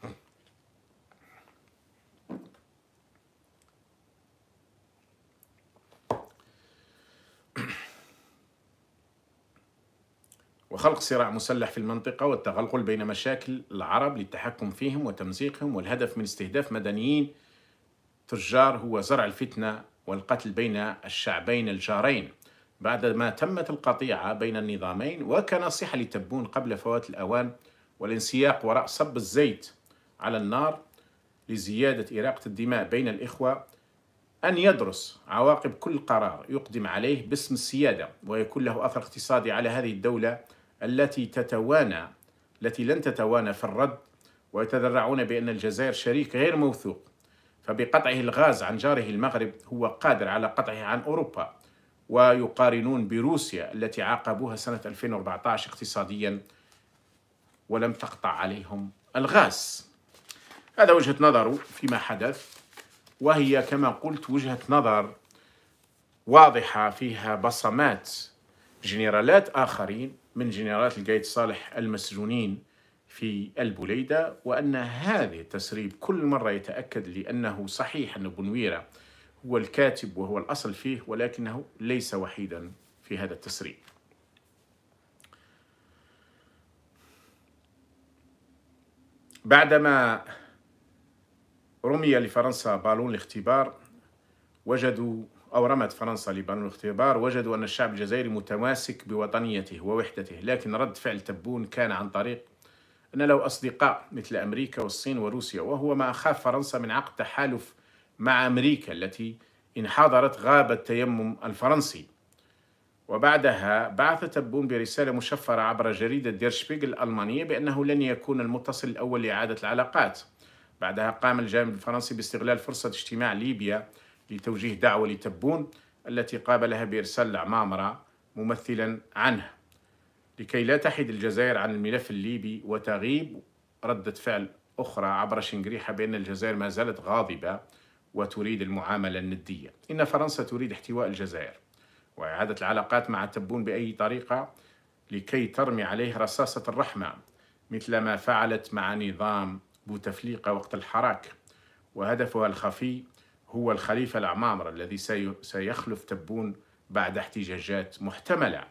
Speaker 1: وخلق صراع مسلح في المنطقة والتغلغل بين مشاكل العرب للتحكم فيهم وتمزيقهم والهدف من استهداف مدنيين تجار هو زرع الفتنة والقتل بين الشعبين الجارين بعد ما تمت القطيعة بين النظامين وكنصيحة لتبون قبل فوات الأوان والانسياق وراء صب الزيت على النار لزيادة إراقة الدماء بين الإخوة أن يدرس عواقب كل قرار يقدم عليه باسم السيادة ويكون له أثر اقتصادي على هذه الدولة التي تتوانى التي لن تتوانى في الرد ويتذرعون بأن الجزائر شريك غير موثوق فبقطعه الغاز عن جاره المغرب هو قادر على قطعه عن أوروبا ويقارنون بروسيا التي عاقبوها سنة 2014 اقتصاديا ولم تقطع عليهم الغاز هذا وجهة نظر فيما حدث وهي كما قلت وجهة نظر واضحة فيها بصمات جنرالات آخرين من جنرالات القايد صالح المسجونين في البوليدة وأن هذا التسريب كل مرة يتأكد لأنه صحيح أن بنويرة والكاتب وهو الأصل فيه ولكنه ليس وحيدا في هذا التسريب بعدما رمي لفرنسا بالون الاختبار وجدوا أو رمت فرنسا لبالون الاختبار وجدوا أن الشعب الجزائري متماسك بوطنيته ووحدته لكن رد فعل تبون كان عن طريق أن له أصدقاء مثل أمريكا والصين وروسيا وهو ما أخاف فرنسا من عقد تحالف مع أمريكا التي انحدرت غاب التيمم الفرنسي وبعدها بعث تبون برسالة مشفرة عبر جريدة ديرشبيغ الألمانية بأنه لن يكون المتصل الأول لإعادة العلاقات بعدها قام الجانب الفرنسي باستغلال فرصة اجتماع ليبيا لتوجيه دعوة لتبون التي قابلها بإرسال العمامرة ممثلا عنه لكي لا تحد الجزائر عن الملف الليبي وتغيب ردة فعل أخرى عبر شنغريحة بأن الجزائر ما زالت غاضبة وتريد المعاملة الندية إن فرنسا تريد احتواء الجزائر وإعادة العلاقات مع تبون بأي طريقة لكي ترمي عليه رصاصة الرحمة مثل ما فعلت مع نظام بوتفليقة وقت الحراك وهدفها الخفي هو الخليفة العمامرة الذي سيخلف تبون بعد احتجاجات محتملة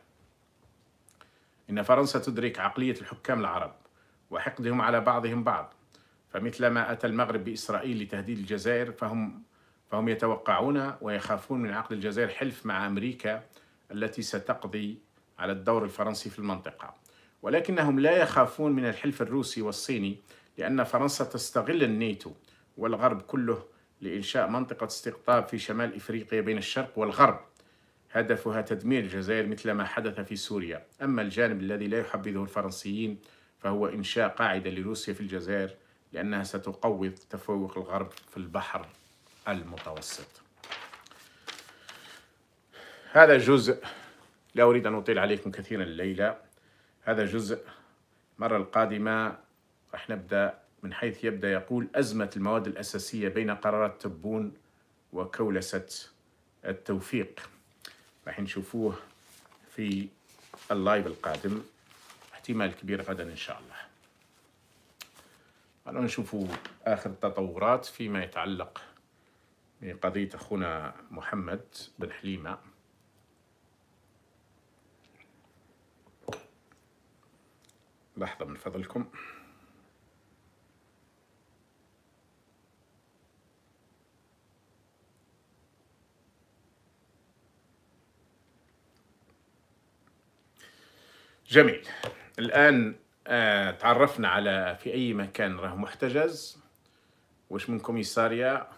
Speaker 1: إن فرنسا تدرك عقلية الحكام العرب وحقدهم على بعضهم بعض فمثلما أتى المغرب بإسرائيل لتهديد الجزائر فهم فهم يتوقعون ويخافون من عقد الجزائر حلف مع أمريكا التي ستقضي على الدور الفرنسي في المنطقة ولكنهم لا يخافون من الحلف الروسي والصيني لأن فرنسا تستغل الناتو والغرب كله لإنشاء منطقة استقطاب في شمال إفريقيا بين الشرق والغرب هدفها تدمير الجزائر مثل ما حدث في سوريا أما الجانب الذي لا يحبذه الفرنسيين فهو إنشاء قاعدة لروسيا في الجزائر لأنها ستقوي تفوق الغرب في البحر المتوسط هذا جزء لا أريد أن أطيل عليكم كثيرا الليلة هذا جزء المرة القادمة راح نبدأ من حيث يبدأ يقول أزمة المواد الأساسية بين قرارات تبون وكولسة التوفيق راح نشوفوه في اللايف القادم احتمال كبير غدا إن شاء الله خلونا نشوفوا آخر التطورات فيما يتعلق بقضية أخونا محمد بن حليمة لحظة من فضلكم جميل الآن آه، تعرفنا على في أي مكان راه محتجز وش من كوميساريا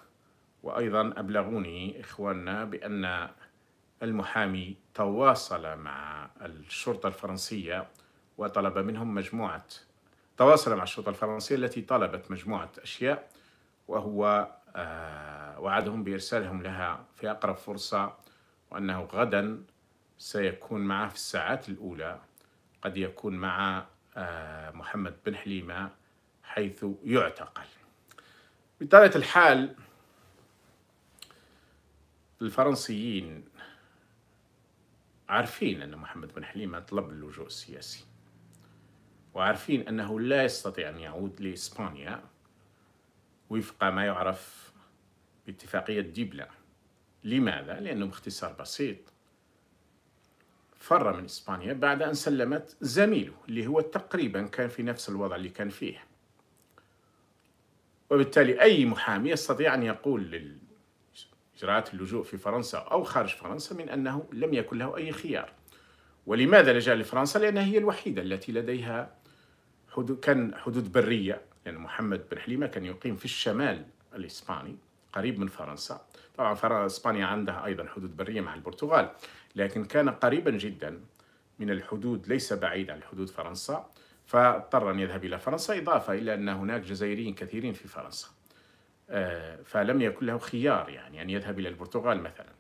Speaker 1: وأيضا أبلغوني إخواننا بأن المحامي تواصل مع الشرطة الفرنسية وطلب منهم مجموعة تواصل مع الشرطة الفرنسية التي طلبت مجموعة أشياء وهو آه، وعدهم بإرسالهم لها في أقرب فرصة وأنه غدا سيكون معه في الساعات الأولى قد يكون مع آه، محمد بن حليمة حيث يعتقل بطبيعة الحال الفرنسيين عارفين أن محمد بن حليمة طلب اللجوء السياسي وعارفين أنه لا يستطيع أن يعود لإسبانيا وفق ما يعرف باتفاقية ديبلا لماذا؟ لأنه باختصار بسيط فر من إسبانيا بعد أن سلمت زميله اللي هو تقريبا كان في نفس الوضع اللي كان فيه وبالتالي أي محامي يستطيع أن يقول لإجراءات اللجوء في فرنسا أو خارج فرنسا من أنه لم يكن له أي خيار ولماذا لجأ لفرنسا؟ لأنها هي الوحيدة التي لديها حدود كان حدود برية لأن يعني محمد بن حليمة كان يقيم في الشمال الإسباني قريب من فرنسا طبعا فرنسا إسبانيا عندها أيضا حدود برية مع البرتغال لكن كان قريبا جدا من الحدود ليس بعيدا عن حدود فرنسا فاضطر أن يذهب إلى فرنسا إضافة إلى أن هناك جزائريين كثيرين في فرنسا آه، فلم يكن له خيار يعني أن يذهب إلى البرتغال مثلا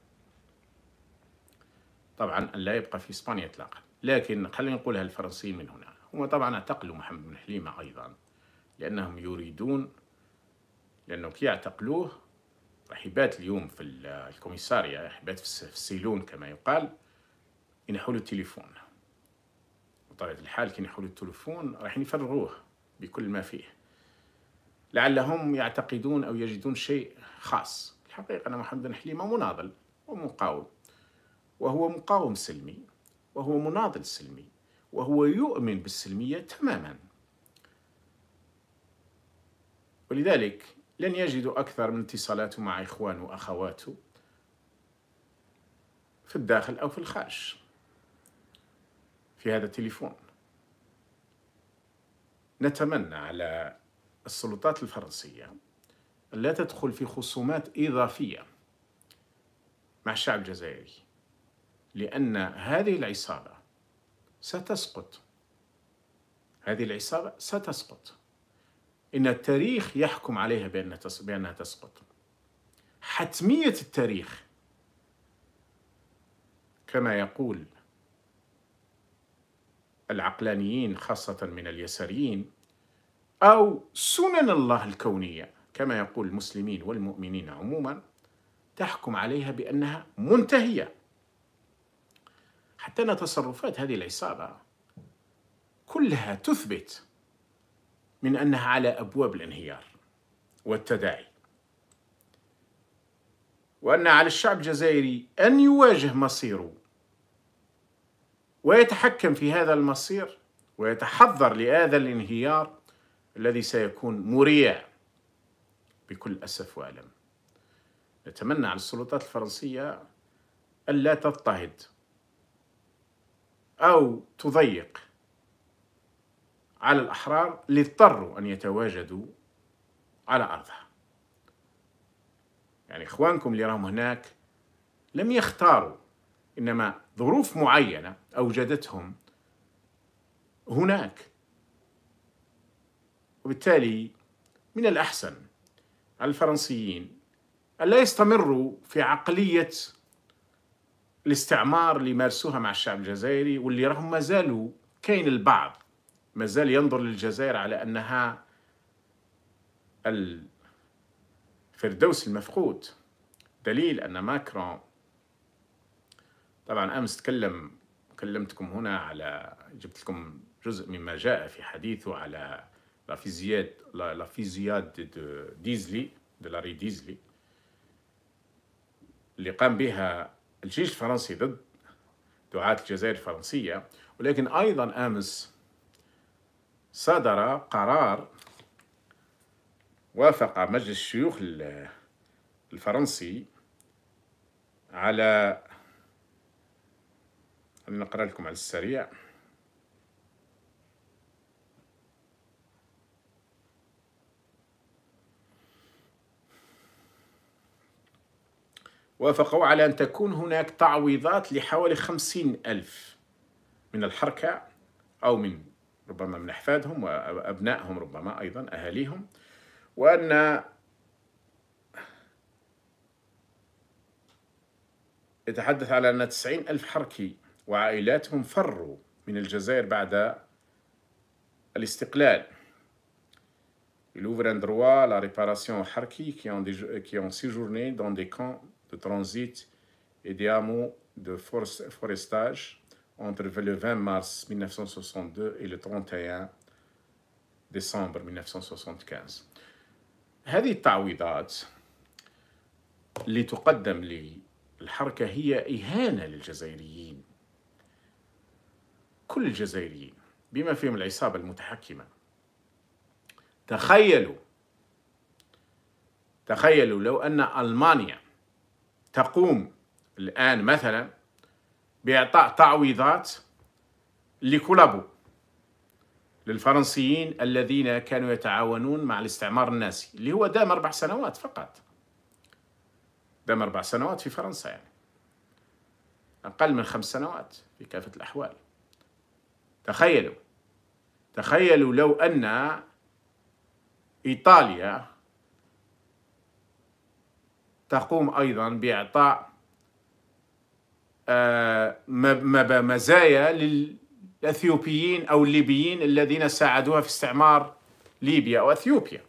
Speaker 1: طبعا لا يبقى في إسبانيا إطلاقا لكن خلينا نقولها الفرنسيين من هنا هم طبعا اعتقلوا محمد بن حليمة أيضا لأنهم يريدون لأنه كي يعتقلوه أحبات اليوم في الكوميسارية أحبات في السيلون كما يقال ينحولوا التليفون بطبيعة الحال كي ينحولوا التليفون راح يفرغوه بكل ما فيه لعلهم يعتقدون أو يجدون شيء خاص الحقيقة أن محمد بن حليمة مناضل ومقاوم وهو مقاوم سلمي وهو مناضل سلمي وهو يؤمن بالسلمية تماما ولذلك لن يجدوا أكثر من اتصالاته مع إخوانه وأخواته في الداخل أو في الخارج في هذا التليفون نتمنى على السلطات الفرنسية لا تدخل في خصومات إضافية مع الشعب الجزائري لأن هذه العصابة ستسقط هذه العصابة ستسقط إن التاريخ يحكم عليها بأنها تسقط حتمية التاريخ كما يقول العقلانيين خاصة من اليساريين أو سنن الله الكونية كما يقول المسلمين والمؤمنين عموما تحكم عليها بأنها منتهية حتى أن تصرفات هذه العصابة كلها تثبت من أنها على أبواب الانهيار والتداعي وأن على الشعب الجزائري أن يواجه مصيره ويتحكم في هذا المصير ويتحضر لهذا الانهيار الذي سيكون مريع بكل أسف وألم نتمنى على السلطات الفرنسية ألا تضطهد أو تضيق على الأحرار اللي اضطروا أن يتواجدوا على أرضها يعني إخوانكم اللي راهم هناك لم يختاروا إنما ظروف معينة أوجدتهم هناك وبالتالي من الأحسن على الفرنسيين ألا يستمروا في عقلية الاستعمار اللي مارسوها مع الشعب الجزائري واللي راهم ما زالوا كاين البعض ما زال ينظر للجزائر على أنها الفردوس المفقود دليل أن ماكرون طبعا أمس تكلم كلمتكم هنا على جبت لكم جزء مما جاء في حديثه على لافيزياد لافيزياد ديزلي دلاري ديزلي اللي قام بها الجيش الفرنسي ضد دعاة الجزائر الفرنسية ولكن أيضا أمس صدر قرار وافق مجلس الشيوخ الفرنسي على نقرأ لكم على السريع وافقوا على أن تكون هناك تعويضات لحوالي خمسين ألف من الحركة أو من ربما من أحفادهم وأبنائهم ربما أيضا أهاليهم وأن يتحدث على أن 90 ألف حركي وعائلاتهم فروا من الجزائر بعد الاستقلال Il ouvre un droit à la réparation aux Harkis qui ont, des, qui ont séjourné dans des camps de transit et des hameaux de forestage entre le 20 mars 1962 et le 31 ديسمبر 1975 هذه التعويضات اللي تقدم للحركة هي إهانة للجزائريين كل الجزائريين بما فيهم العصابة المتحكمة تخيلوا تخيلوا لو أن ألمانيا تقوم الآن مثلا باعطاء تعويضات لكولابو للفرنسيين الذين كانوا يتعاونون مع الاستعمار النازي اللي هو دام اربع سنوات فقط دام اربع سنوات في فرنسا يعني اقل من خمس سنوات في كافه الاحوال تخيلوا تخيلوا لو ان ايطاليا تقوم ايضا باعطاء آه، مزايا للاثيوبيين او الليبيين الذين ساعدوها في استعمار ليبيا او اثيوبيا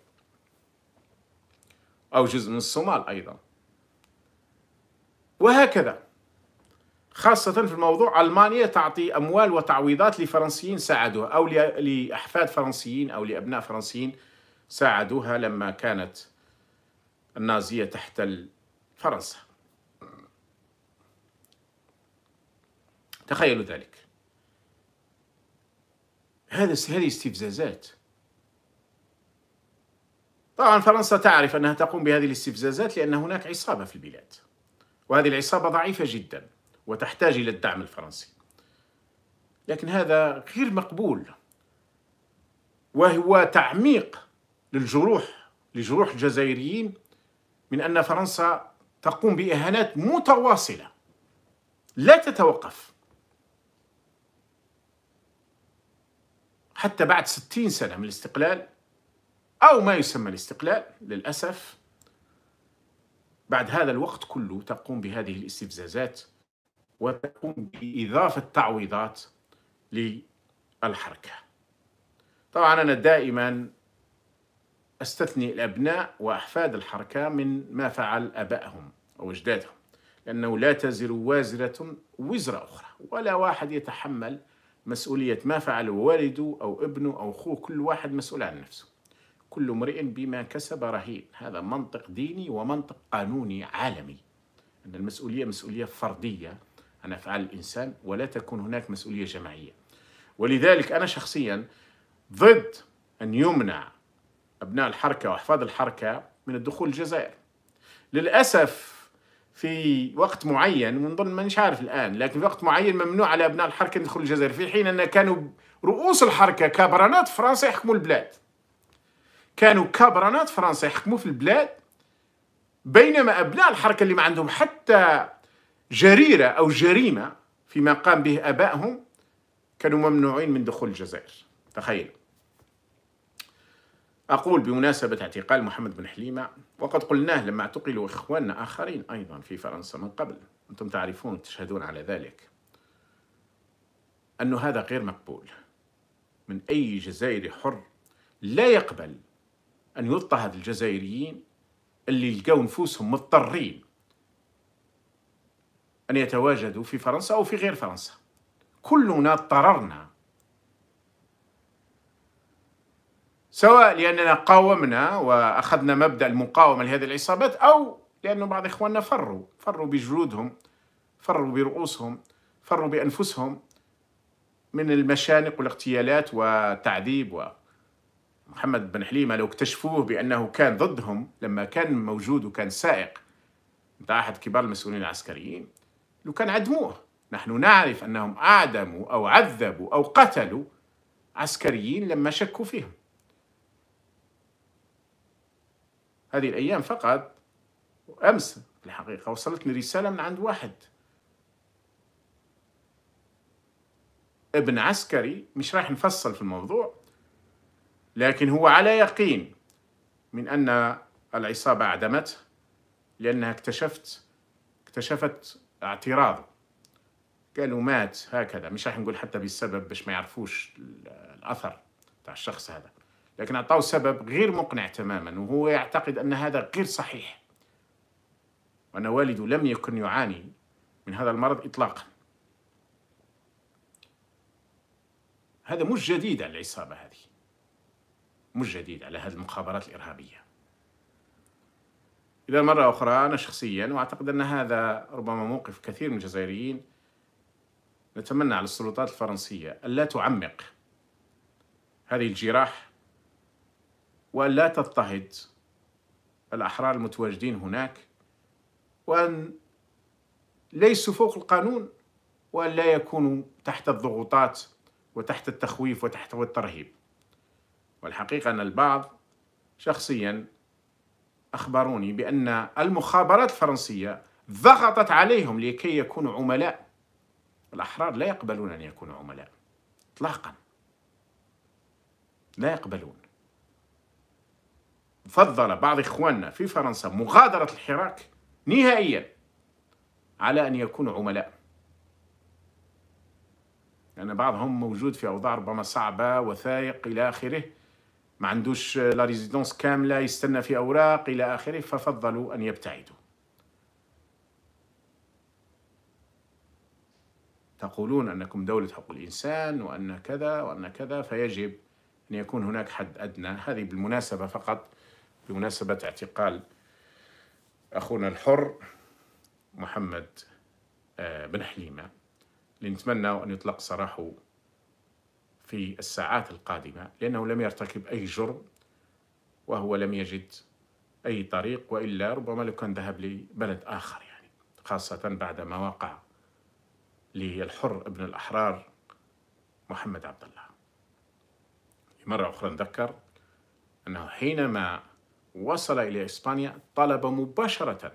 Speaker 1: او جزء من الصومال ايضا وهكذا خاصة في الموضوع ألمانيا تعطي أموال وتعويضات لفرنسيين ساعدوها أو لأحفاد فرنسيين أو لأبناء فرنسيين ساعدوها لما كانت النازية تحتل فرنسا تخيلوا ذلك هذا هذه استفزازات طبعا فرنسا تعرف أنها تقوم بهذه الاستفزازات لأن هناك عصابة في البلاد وهذه العصابة ضعيفة جدا وتحتاج إلى الدعم الفرنسي لكن هذا غير مقبول وهو تعميق للجروح لجروح الجزائريين من أن فرنسا تقوم بإهانات متواصلة لا تتوقف حتى بعد 60 سنة من الاستقلال أو ما يسمى الاستقلال للأسف بعد هذا الوقت كله تقوم بهذه الاستفزازات وتقوم بإضافة تعويضات للحركة طبعا أنا دائما أستثني الأبناء وأحفاد الحركة من ما فعل أبائهم أو أجدادهم لأنه لا تزر وازرة وزر أخرى ولا واحد يتحمل مسؤولية ما فعله والده أو ابنه أو أخوه كل واحد مسؤول عن نفسه كل امرئ بما كسب رهين هذا منطق ديني ومنطق قانوني عالمي أن المسؤولية مسؤولية فردية عن أفعال الإنسان ولا تكون هناك مسؤولية جماعية ولذلك أنا شخصيا ضد أن يمنع أبناء الحركة وأحفاد الحركة من الدخول الجزائر للأسف في وقت معين ونظن مانيش عارف الان لكن في وقت معين ممنوع على ابناء الحركه يدخلوا الجزائر في حين ان كانوا رؤوس الحركه كبرانات فرنسا يحكموا البلاد كانوا كبرانات فرنسا يحكموا في البلاد بينما ابناء الحركه اللي ما عندهم حتى جريره او جريمه فيما قام به ابائهم كانوا ممنوعين من دخول الجزائر تخيل أقول بمناسبة اعتقال محمد بن حليمة وقد قلناه لما اعتقلوا إخواننا آخرين أيضا في فرنسا من قبل أنتم تعرفون وتشهدون على ذلك أن هذا غير مقبول من أي جزائري حر لا يقبل أن يضطهد الجزائريين اللي لقوا نفوسهم مضطرين أن يتواجدوا في فرنسا أو في غير فرنسا كلنا اضطررنا سواء لأننا قاومنا وأخذنا مبدأ المقاومة لهذه العصابات أو لأن بعض إخواننا فروا فروا بجلودهم فروا برؤوسهم فروا بأنفسهم من المشانق والاغتيالات والتعذيب ومحمد بن حليمة لو اكتشفوه بأنه كان ضدهم لما كان موجود وكان سائق نتاع أحد كبار المسؤولين العسكريين لو كان عدموه نحن نعرف أنهم أعدموا أو عذبوا أو قتلوا عسكريين لما شكوا فيهم هذه الأيام فقط أمس الحقيقة وصلتني رسالة من عند واحد ابن عسكري مش راح نفصل في الموضوع لكن هو على يقين من أن العصابة أعدمته لأنها اكتشفت اكتشفت اعتراض قالوا مات هكذا مش راح نقول حتى بالسبب باش ما يعرفوش الأثر تاع الشخص هذا لكن أعطاه سبب غير مقنع تماما وهو يعتقد أن هذا غير صحيح وأن والده لم يكن يعاني من هذا المرض إطلاقا هذا مش جديد على العصابة هذه مش جديد على هذه المخابرات الإرهابية إذا مرة أخرى أنا شخصيا وأعتقد أن هذا ربما موقف كثير من الجزائريين نتمنى على السلطات الفرنسية ألا تعمق هذه الجراح وأن لا تضطهد الأحرار المتواجدين هناك وأن ليسوا فوق القانون وأن لا يكونوا تحت الضغوطات وتحت التخويف وتحت الترهيب والحقيقة أن البعض شخصيا أخبروني بأن المخابرات الفرنسية ضغطت عليهم لكي يكونوا عملاء الأحرار لا يقبلون أن يكونوا عملاء إطلاقا لا يقبلون فضل بعض إخواننا في فرنسا مغادرة الحراك نهائيا على أن يكونوا عملاء لأن يعني بعضهم موجود في أوضاع ربما صعبة وثائق إلى آخره ما عندوش لا ريزيدونس كاملة يستنى في أوراق إلى آخره ففضلوا أن يبتعدوا تقولون أنكم دولة حقوق الإنسان وأن كذا وأن كذا فيجب أن يكون هناك حد أدنى هذه بالمناسبة فقط بمناسبة اعتقال أخونا الحر محمد آه، بن حليمة اللي نتمنى أن يطلق سراحه في الساعات القادمة لأنه لم يرتكب أي جرم وهو لم يجد أي طريق وإلا ربما لو كان ذهب لبلد آخر يعني خاصة بعد ما وقع للحر ابن الأحرار محمد عبد الله مرة أخرى نذكر أنه حينما وصل إلى إسبانيا طلب مباشرة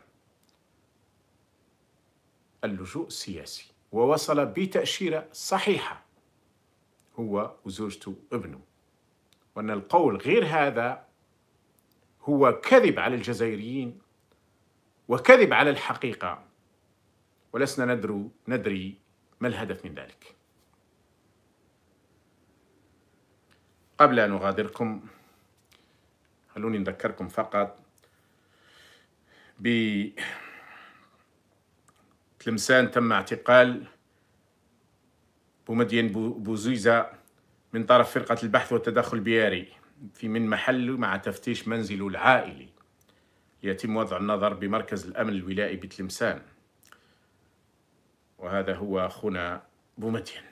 Speaker 1: اللجوء السياسي ووصل بتأشيرة صحيحة هو وزوجته ابنه وأن القول غير هذا هو كذب على الجزائريين وكذب على الحقيقة ولسنا ندرو ندري ما الهدف من ذلك قبل أن أغادركم خلوني نذكركم فقط ب تلمسان تم اعتقال بومدين بوزيزة من طرف فرقة البحث والتدخل بياري في من محل مع تفتيش منزله العائلي يتم وضع النظر بمركز الأمن الولائي بتلمسان وهذا هو أخونا بومدين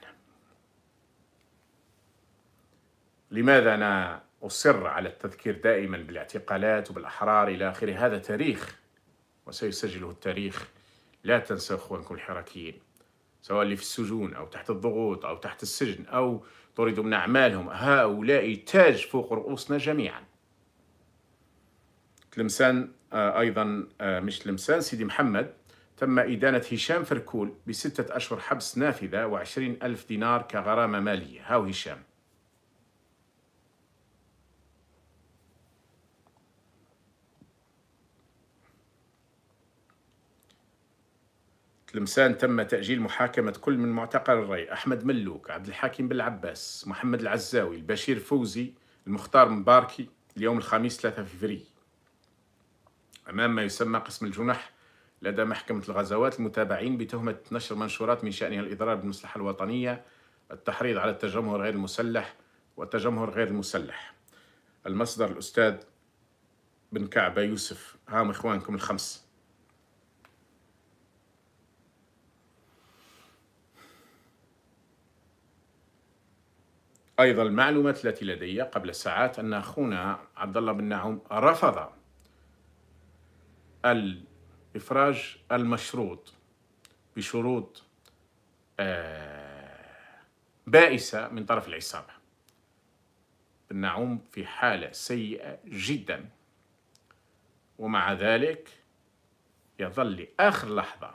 Speaker 1: لماذا أنا أصر على التذكير دائما بالاعتقالات وبالأحرار إلى آخره هذا تاريخ وسيسجله التاريخ لا تنسى إخوانكم الحركيين سواء اللي في السجون أو تحت الضغوط أو تحت السجن أو طردوا من أعمالهم هؤلاء تاج فوق رؤوسنا جميعا تلمسان آه، أيضا آه، مش تلمسان سيدي محمد تم إدانة هشام فركول بستة أشهر حبس نافذة وعشرين ألف دينار كغرامة مالية هاو هشام تلمسان تم تأجيل محاكمة كل من معتقل الري أحمد ملوك عبد بن بالعباس محمد العزاوي البشير فوزي المختار مباركي اليوم الخميس 3 فبري أمام ما يسمى قسم الجنح لدى محكمة الغزوات المتابعين بتهمة نشر منشورات من شأنها الإضرار بالمصلحة الوطنية التحريض على التجمهر غير المسلح والتجمهر غير المسلح المصدر الأستاذ بن كعبة يوسف هام إخوانكم الخمس أيضا المعلومات التي لدي قبل ساعات أن أخونا عبد الله بن نعوم رفض الإفراج المشروط بشروط آه، بائسة من طرف العصابة بن نعوم في حالة سيئة جدا ومع ذلك يظل لآخر لحظة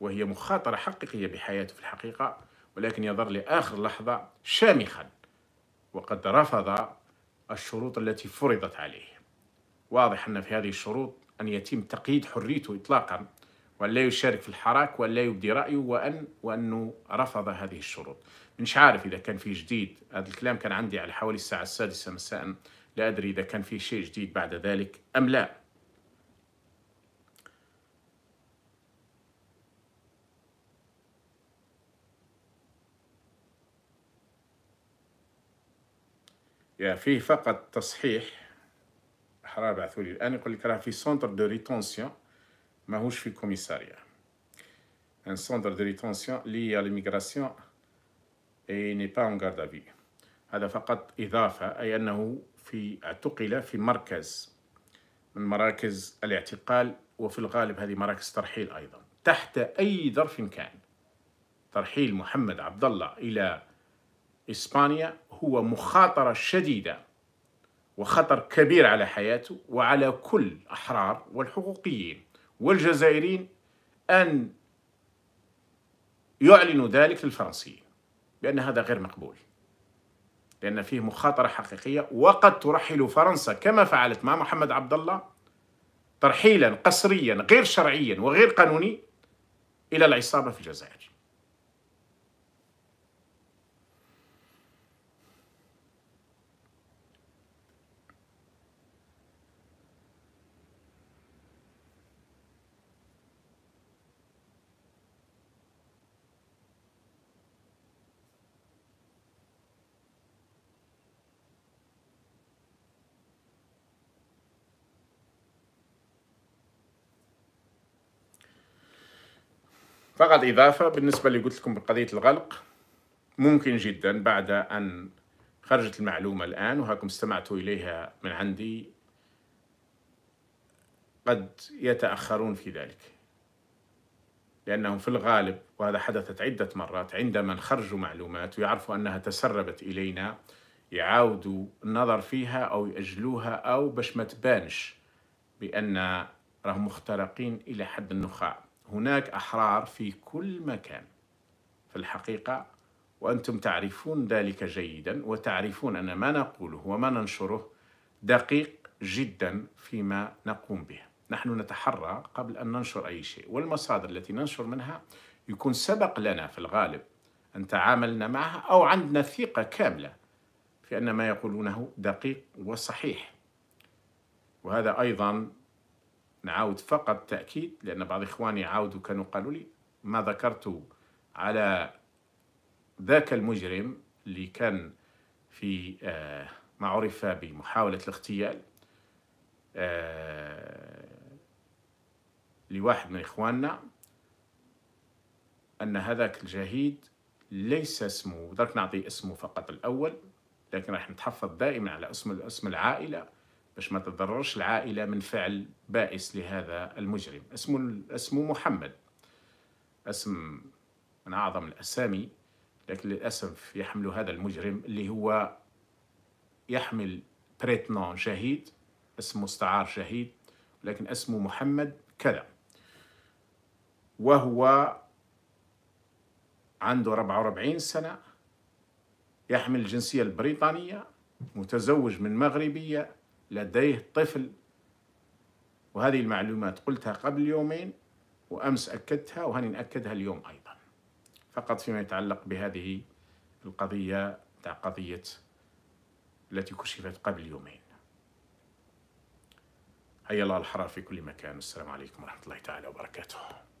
Speaker 1: وهي مخاطرة حقيقية بحياته في الحقيقة ولكن يظل لآخر لحظة شامخاً وقد رفض الشروط التي فرضت عليه واضح أن في هذه الشروط أن يتم تقييد حريته إطلاقا وأن لا يشارك في الحراك وأن لا يبدي رأيه وأن وأنه رفض هذه الشروط مش عارف إذا كان في جديد هذا الكلام كان عندي على حوالي الساعة السادسة مساء لا أدري إذا كان في شيء جديد بعد ذلك أم لا يعني فيه فقط تصحيح حرا بعثوا لي الآن يقول لك راه في سونتر دو ريتونسيون ماهوش في كوميساريا ان سونتر دو ريتونسيون لي على ليميغراسيون اي ني با اون غارد افي هذا فقط إضافة أي أنه في اعتقل في مركز من مراكز الاعتقال وفي الغالب هذه مراكز ترحيل أيضا تحت أي ظرف كان ترحيل محمد عبد الله إلى إسبانيا هو مخاطرة شديدة وخطر كبير على حياته وعلى كل أحرار والحقوقيين والجزائريين أن يعلنوا ذلك للفرنسيين بأن هذا غير مقبول لأن فيه مخاطرة حقيقية وقد ترحل فرنسا كما فعلت مع محمد عبد الله ترحيلا قسريا غير شرعيا وغير قانوني إلى العصابة في الجزائر فقط إضافة بالنسبة اللي قلت لكم بقضية الغلق ممكن جدا بعد أن خرجت المعلومة الآن وهاكم استمعتوا إليها من عندي قد يتأخرون في ذلك لأنهم في الغالب وهذا حدثت عدة مرات عندما خرجوا معلومات ويعرفوا أنها تسربت إلينا يعاودوا النظر فيها أو يأجلوها أو باش ما تبانش بأن راهم مخترقين إلى حد النخاع هناك أحرار في كل مكان في الحقيقة وأنتم تعرفون ذلك جيدا وتعرفون أن ما نقوله وما ننشره دقيق جدا فيما نقوم به نحن نتحرى قبل أن ننشر أي شيء والمصادر التي ننشر منها يكون سبق لنا في الغالب أن تعاملنا معها أو عندنا ثقة كاملة في أن ما يقولونه دقيق وصحيح وهذا أيضا نعاود فقط تأكيد لأن بعض إخواني عاودوا كانوا قالوا لي ما ذكرت على ذاك المجرم اللي كان في آه، ما عرف بمحاولة الاغتيال آه، لواحد من إخواننا أن هذاك الجهيد ليس اسمه درك نعطي اسمه فقط الأول لكن راح نتحفظ دائما على اسم اسم العائلة باش ما تضررش العائلة من فعل بائس لهذا المجرم اسمه, اسمه محمد اسم من أعظم الأسامي لكن للأسف يحمل هذا المجرم اللي هو يحمل تريتنون شهيد اسم مستعار شهيد لكن اسمه محمد كذا وهو عنده 44 سنة يحمل الجنسية البريطانية متزوج من مغربية لديه طفل وهذه المعلومات قلتها قبل يومين وأمس أكدتها وهني نأكدها اليوم أيضا فقط فيما يتعلق بهذه القضية تاع قضية التي كشفت قبل يومين هيا الله الحرار في كل مكان السلام عليكم ورحمة الله تعالى وبركاته